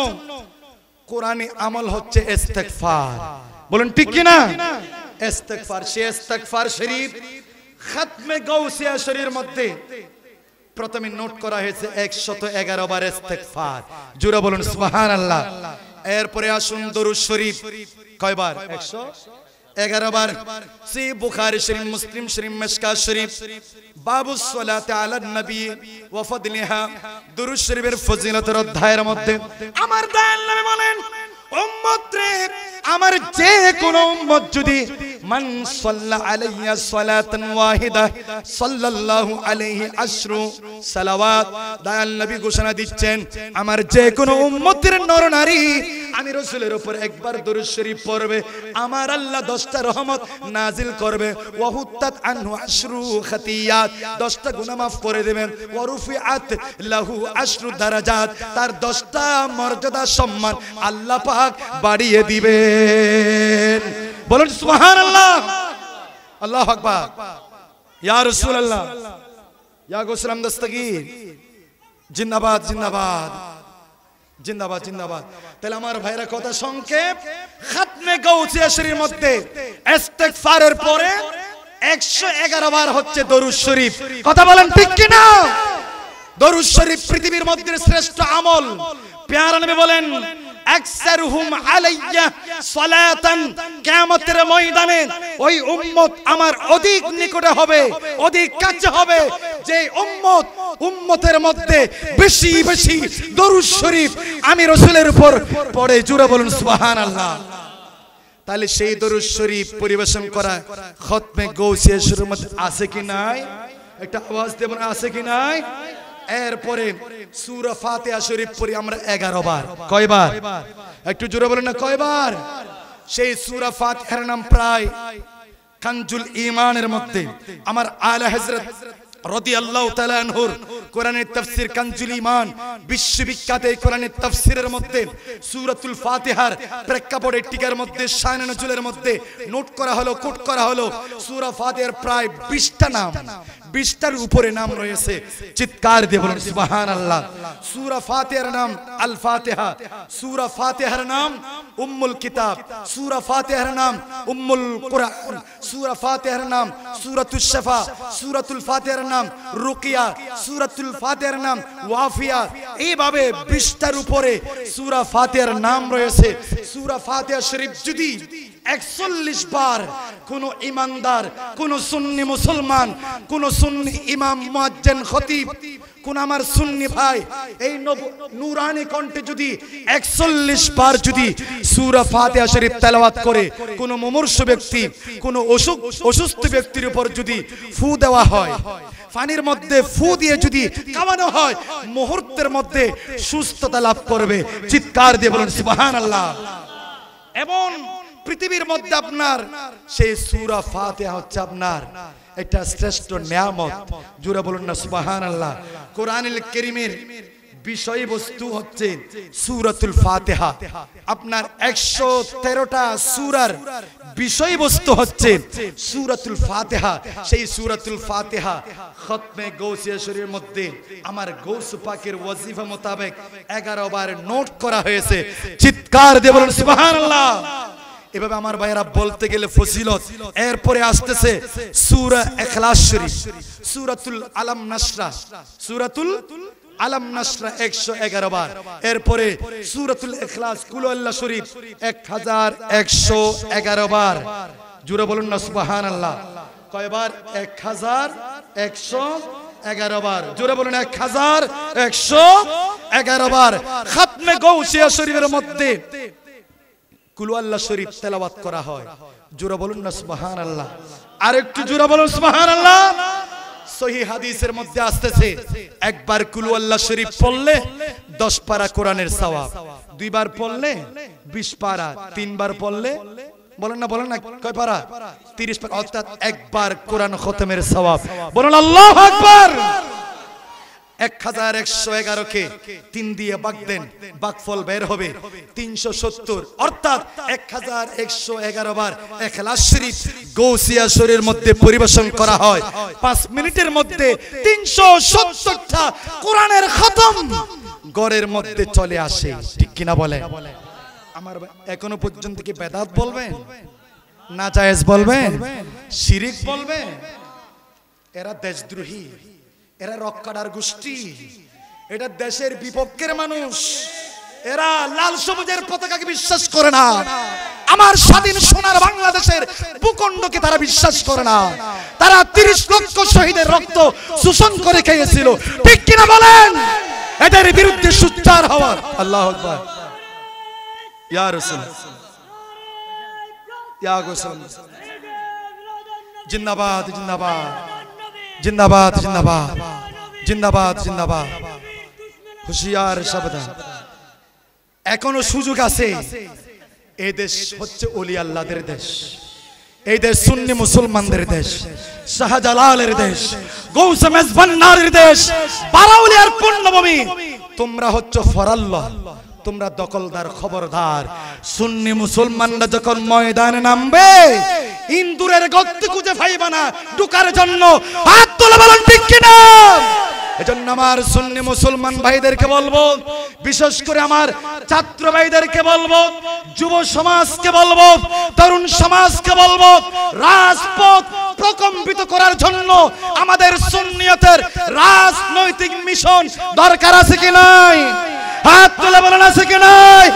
কোরআনে আমল হচ্ছে ইস্তেগফার বলেন ঠিক কি না ইস্তেগফার সে ইস্তেগফার শরীফ খতমে গাউসিয়া শরীর মধ্যে প্রথমে নোট করা হয়েছে 111 বার ইস্তেগফার জোরে বলুন সুবহানাল্লাহ এরপরে আসুন দরুদ শরীফ কয়বার 100 এগারো বার সি বুখারি শরীফ মুসলিম শরীফ মেশকা শরীফ বাবু সোলাতে আলাদ নবী নেহা দুরুশ শরীফের ফজিলতের অধ্যায়ের মধ্যে আমার দয়াল নবী বলেন আমার যে কোনো উম্মত যদি মান সাল্লা সালাতান ওয়াহিদা সাল্লাল্লাহু আলাইহি আশরু সালাওয়াত দয়াল নবী ঘোষণা দিচ্ছেন আমার যে উম্মতের আমি রসুলের উপর একবার দরুদ শরীফ পড়বে আমার আল্লাহ দশটা রহমত নাজিল করবে ওয়াহুত্তাত আনহু আশরু খাতিয়াত দশটা গুনাহ মাফ করে দেবেন ওয়ারুফিআত লাহু আশরু দারাজাত তার দশটা মর্যাদা সম্মান আল্লাহ পাক পাক বাড়িয়ে দিবেন বলুন সুহান আল্লাহ আল্লাহ আকবার ইয়া রসুল আল্লাহ ইয়া গোসলাম দস্তগীর জিন্দাবাদ জিন্দাবাদ জিন্দাবাদ জিন্দাবাদ তাহলে আমার ভাইরা কথা সংক্ষেপ খাতমে গৌসিয়াশরীর মধ্যে ইস্তেগফারের পরে 111 বার হচ্ছে দরুদ শরীফ কথা বলেন ঠিক কি না দরুদ শরীফ পৃথিবীর মধ্যে শ্রেষ্ঠ আমল পেয়ারা নবী বলেন আকসারুহুম আলাইয়া সালাতান কিয়ামতের ময়দানে ওই উম্মত আমার অধিক নিকটে হবে অধিক কাছে হবে যে উম্মত উম্মতের মধ্যে বেশি বেশি দরুদ শরীফ আমি রসুলের উপর পড়ে জোরা বলুন সুবহানাল্লাহ তাহলে সেই দরুদ শরীফ পরিবেশন করা খতমে গৌসিয়া শুরুর মধ্যে আছে কি নাই একটা আওয়াজ দেবেন আছে কি নাই এরপরে সুরা ফাতেহা শরীফ পড়ি আমরা এগারো বার কয়বার একটু জোরে বলেন না কয়বার সেই সুরা ফাতেহার নাম প্রায় কাঞ্জুল ইমানের মধ্যে আমার আলা হজরত রাদিয়াল্লাহু তাআলা আনহুর কোরআনের তাফসীর কাঞ্জুল ঈমান বিশ্ববিখ্যাত কোরআনের তাফসীরের মধ্যে সূরাতুল ফাতিহার প্রেক্ষাপটের টিকার মধ্যে শায়না মধ্যে নোট করা হলো কোট করা হলো সূরা ফাতিহার প্রায় 20টা নাম 20টার উপরে নাম রয়েছে চিৎকার দিয়ে বলুন সুবহানাল্লাহ সূরা নাম আল ফাতিহা সূরা ফাতিহার নাম উম্মুল কিতাব সূরা ফাতিহার নাম উম্মুল কোরআন সূরা নাম সূরাতুশ শাফা সূরাতুল ফাতিহার নাম নাম রুকিয়া সুরাতুল ফাতের নাম ওয়াফিয়া এইভাবে বিশটার উপরে সুরা ফাতের নাম রয়েছে সুরা ফাতে শরীফ যদি একচল্লিশ বার কোন ইমানদার কোন সুন্নি মুসলমান কোন সুন্নি ইমাম মুয়াজ্জেন খতিব কোন আমার সুন্নি ভাই এই নুরানি কণ্ঠে যদি একচল্লিশ বার যদি সুরা ফাতে শরীফ তেলাওয়াত করে কোন মুমূর্ষ ব্যক্তি কোন অসুখ অসুস্থ ব্যক্তির উপর যদি ফু দেওয়া হয় পানির মধ্যে ফু দিয়ে যদি কামানো হয় মুহূর্তের মধ্যে সুস্থতা লাভ করবে চিৎকার দিয়ে বলুন সুবহানাল্লাহ এমন পৃথিবীর মধ্যে আপনার সেই সুরা ফাতে হচ্ছে আপনার এটা শ্রেষ্ঠ নিয়ামত জুড়ে বলুন না সুবাহান আল্লাহ কোরআনুল কেরিমের বিষয়বস্তু হচ্ছে সুরাতুল ফাতেহা আপনার একশো তেরোটা সুরার বিষয়বস্তু হচ্ছে সুরাতুল ফাতেহা সেই সুরাতুল ফাতেহা খতমে গৌসিয়াশরীর মধ্যে আমার গৌস পাকের ওয়াজিফা মোতাবেক এগারো বার নোট করা হয়েছে চিৎকার দিয়ে বলুন সুবহানাল্লাহ এভাবে আমার ভাইয়েরা বলতে গেলে ফসিলত এরপরে আসতেছে সুরা এখলাস শরীফ সুরাতুল আলম নাসরা সুরাতুল আলাম নাসরা একশো এগারো বার এরপরে সুরাতুল এখলাস কুল্লাহ শরীফ এক হাজার একশো এগারো বার জুড়ে বলুন না সুবাহান আল্লাহ কয়বার এক হাজার একশো এগারো বার জোরে বলুন এক হাজার একশো এগারো বার খাতমে গৌসিয়া শরীফের মধ্যে কুলুয়াল্লা শরীফ তেলাবাত করা হয় জোরা বলুন না সুবাহান আল্লাহ আরেকটু জোরা বলুন সুবাহান আল্লাহ সহি হাদিসের মধ্যে আসতেছে একবার কুলু আল্লাহ শরীফ পড়লে দশ পারা কোরআনের সওয়াব দুইবার পড়লে বিশ পারা তিনবার পড়লে বলেন না বলেন না কয় পারা তিরিশ পারা অর্থাৎ একবার কোরআন খতমের সওয়াব বলুন আল্লাহ আকবার এক হাজার একশো এগারো কে তিন দিয়ে বাগ দেন বাগফল বের হবে তিনশো সত্তর অর্থাৎ এক হাজার একশো এগারো বার এখলাস শরীফ গৌসিয়া শরীর মধ্যে পরিবেশন করা হয় পাঁচ মিনিটের মধ্যে তিনশো সত্তরটা কোরআনের খতম গড়ের মধ্যে চলে আসে ঠিক কিনা বলে আমার এখনো পর্যন্ত কি বেদাত বলবেন না জায়েজ বলবেন শিরিক বলবেন এরা দেশদ্রোহী এরা রক্কাডার গোষ্ঠী এটা দেশের বিপক্ষের মানুষ এরা লাল সবুজের পতাকাকে বিশ্বাস করে না আমার স্বাধীন সোনার বাংলাদেশের ভূখণ্ডকে তারা বিশ্বাস করে না তারা তিরিশ লক্ষ শহীদের রক্ত শোষণ করে খেয়েছিল ঠিক কিনা বলেন এদের বিরুদ্ধে সুচার হওয়ার আল্লাহ জিন্দাবাদ জিন্দাবাদ জিন্দাবাদ জিন্দাবাদ জিন্দাবাদ জিন্দাবাদ হুশিয়ার সাবধান এখনো সুযোগ আছে এই দেশ হচ্ছে অলি আল্লাদের দেশ এই দেশ সুন্নি মুসলমানদের দেশ শাহজালালের দেশ গৌসমেজ ভান্ডারের দেশ বারাউলিয়ার পূর্ণভূমি তোমরা হচ্ছে ফরাল্লাহ তোমরা দখলদার খবরদার সুন্নি মুসলমানরা যখন ময়দানে নামবে ইন্দুরের গত্তে খুঁজে ফাইবা না ঢুকার জন্য হাত তোলা বলেন ঠিক কিনা এজন্য আমার সুন্নি মুসলমান ভাইদেরকে বলবো বিশেষ করে আমার ছাত্র ভাইদেরকে বলবো যুব সমাজকে বলবো তরুণ সমাজকে বলবো রাজপথ প্রকম্পিত করার জন্য আমাদের সুন্নিয়তের রাজনৈতিক মিশন দরকার আছে কি নাই হাত তুলে বলেন আছে কি নাই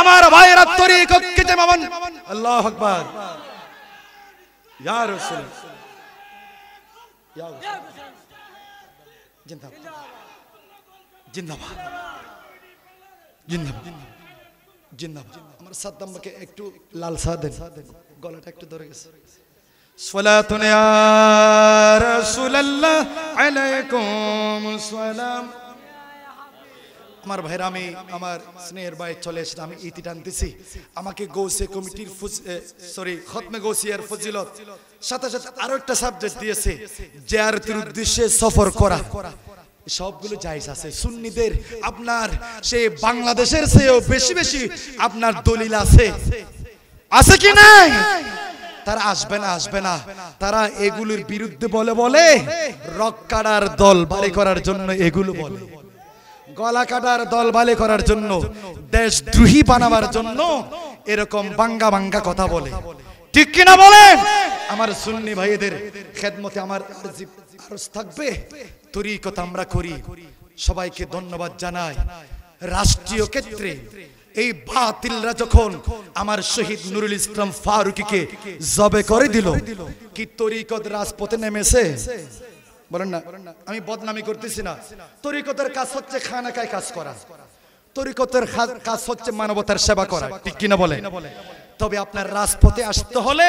আমার ভাইয়েরা তরি কক্ষিতে মামন আল্লাহ আকবার ইয়া রাসূল ইয়া রাসূল জিন্দাবাদ জিন্দাবাদ জিন্দাবাদ জিন্দাবাদ আমার একটু লাল দেন গলাটা একটু ধরে গেছে সালাতুন ইয়া রাসূলুল্লাহ আলাইকুম সালাম আত্মার ভাইরা আমি আমার স্নেহের বাইরে চলে এসে আমি ইতি টানতেছি আমাকে গৌসে কমিটির সরি খতমে গৌসিয়ার ফজিলত সাথে সাথে আরো একটা সাবজেক্ট দিয়েছে জেয়ারতির উদ্দেশ্যে সফর করা সবগুলো জায়জ আছে সুন্নিদের আপনার সে বাংলাদেশের চেয়েও বেশি বেশি আপনার দলিল আছে আছে কি নাই তারা আসবে না আসবে না তারা এগুলির বিরুদ্ধে বলে বলে রক কাড়ার দল বাড়ি করার জন্য এগুলো বলে গলা কাটার বালে করার জন্য দেশ দেশদ্রোহী বানাবার জন্য এরকম বাঙ্গা বাঙ্গা কথা বলে ঠিক কিনা বলে আমার সুন্নি ভাইদের খেদমতে আমার থাকবে কথা আমরা করি সবাইকে ধন্যবাদ জানাই রাষ্ট্রীয় ক্ষেত্রে এই বাতিলরা যখন আমার শহীদ নুরুল ইসলাম ফারুকিকে জবে করে দিল কি তরিকত রাজপথে নেমেছে বলেন না আমি বদনামি করতেছি না তরিকতের কাজ হচ্ছে খানাকায় কাজ করা তরিকতের কাজ হচ্ছে মানবতার সেবা করা ঠিক কিনা বলে তবে আপনার রাজপথে আসতে হলে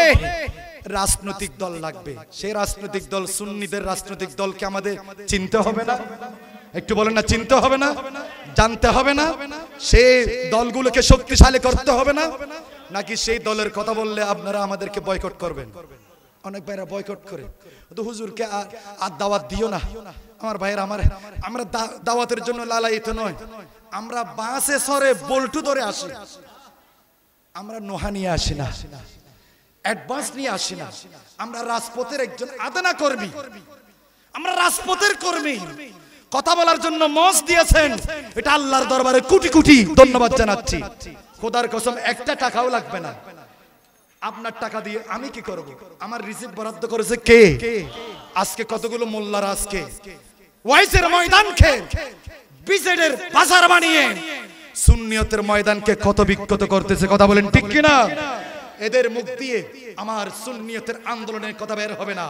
রাজনৈতিক দল লাগবে সেই রাজনৈতিক দল সুন্নিদের রাজনৈতিক দলকে আমাদের চিনতে হবে না একটু বলেন না চিনতে হবে না জানতে হবে না সে দলগুলোকে শক্তিশালী করতে হবে না নাকি সেই দলের কথা বললে আপনারা আমাদেরকে বয়কট করবেন অনেক বাইরা বয়কট করে তো হুজুরকে আর দাওয়াত দিও না আমার ভাইয়ের আমার আমরা দাওয়াতের জন্য লালায়িত নয় আমরা বাসে সরে বল্টু ধরে আসি আমরা নোহা নিয়ে আসি না অ্যাডভান্স নিয়ে আসি না আমরা রাজপথের একজন আদানা কর্মী আমরা রাজপথের কর্মী কথা বলার জন্য মঞ্চ দিয়েছেন এটা আল্লাহর দরবারে কুটি কুটি ধন্যবাদ জানাচ্ছি খোদার কসম একটা টাকাও লাগবে না আপনার টাকা দিয়ে আমি কি করব আমার রিসিভ বরাদ্দ করেছে কে আজকে কতগুলো মোল্লার আজকে ওয়াইসের ময়দানকে বিজেডের বাজার বানিয়ে সুন্নিয়তের ময়দানকে কত বিক্ষত করতেছে কথা বলেন ঠিক কিনা এদের মুক্তি দিয়ে আমার সুন্নিয়তের আন্দোলনের কথা বের হবে না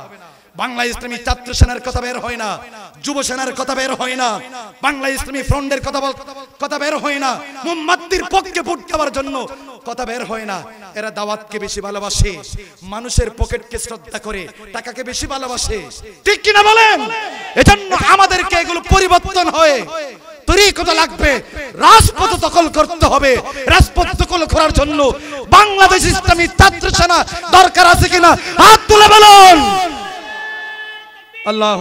বাংলা ইসলামী ছাত্র সেনার কথা বের হয় না যুব সেনার কথা বের হয় না বাংলা ইসলামী ফ্রন্টের কথা কথা বের হয় না মোম্মাদ্দির পক্ষে ভোট দেওয়ার জন্য কথা বের হয় না এরা দাওয়াতকে বেশি ভালোবাসে মানুষের পকেটকে শ্রদ্ধা করে টাকাকে বেশি ভালোবাসে ঠিক কিনা বলেন এজন্য আমাদেরকে এগুলো পরিবর্তন হয় লাগবে রাজপথ দখল করতে হবে রাজপথ দখল করার জন্য বাংলাদেশ ইসলামী ছাত্র সেনা দরকার আছে কিনা হাত তুলে বলুন আল্লাহ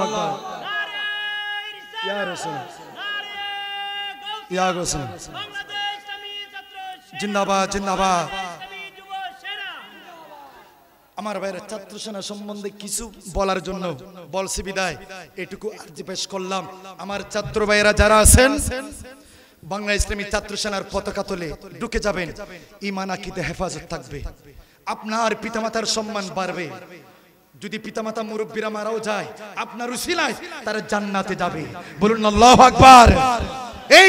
জিন্দাবাদ জিন্দাবাদ আমার ভাইয়ের ছাত্র সেনা সম্বন্ধে কিছু বলার জন্য বলছি বিদায় এটুকু আর্জি পেশ করলাম আমার ছাত্র ভাইয়েরা যারা আছেন বাংলা ইসলামী ছাত্র সেনার পতাকা তোলে ঢুকে যাবেন ইমান আকিতে হেফাজত থাকবে আপনার পিতামাতার সম্মান বাড়বে যদি পিতামাতা মুরব্বীরা মারাও যায় আপনার উশিলায় তারা জান্নাতে যাবে বলুন আল্লাহ আকবার এই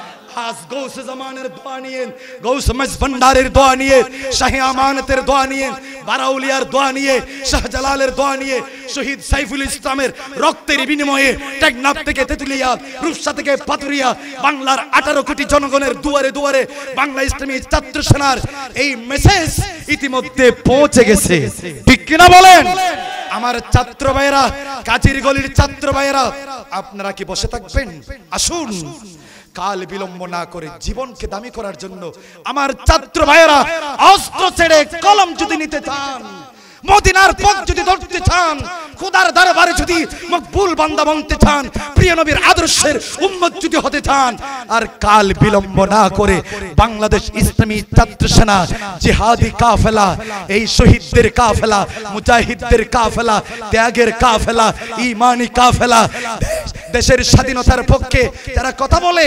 আজ গৌস জামানের দোয়া নিয়ে গৌস মজ ভান্ডারের দোয়া নিয়ে শাহে আমানতের দোয়া নিয়েন বারাউলিয়ার দোয়া নিয়ে শাহজালালের দোয়া নিয়ে শহীদ সাইফুল ইসলামের রক্তের বিনিময়ে টেকনাপ থেকে তেতুলিয়া রূপসা থেকে পাতুরিয়া বাংলার আঠারো কোটি জনগণের দুয়ারে দুয়ারে বাংলা ইসলামী ছাত্র সেনার এই মেসেজ ইতিমধ্যে পৌঁছে গেছে ঠিক কিনা বলেন আমার ছাত্র ভাইয়েরা কাজীর গলির ছাত্র ভাইয়েরা আপনারা কি বসে থাকবেন আসুন কাল বিলম্ব না করে জীবনকে দামি করার জন্য আমার ছাত্র ভাইয়েরা অস্ত্র ছেড়ে কলম যদি নিতে চান মদিনার পথ যদি ধরতে চান খোদার দরবারে যদি মকবুল বান্দা বানতে চান প্রিয় নবীর আদর্শের উম্মত যদি হতে চান আর কাল বিলম্ব না করে বাংলাদেশ ইসলামী ছাত্র সেনা জিহাদি কাফেলা এই শহীদদের কাফেলা মুজাহিদদের কাফেলা ত্যাগের কাফেলা ইমানি কাফেলা দেশের স্বাধীনতার পক্ষে যারা কথা বলে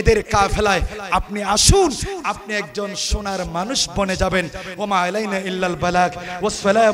এদের কাফেলায় আপনি আসুন আপনি একজন সোনার মানুষ বনে যাবেন ওমা আলাইনা ইল্লাল বালাক ওয়াসসালাম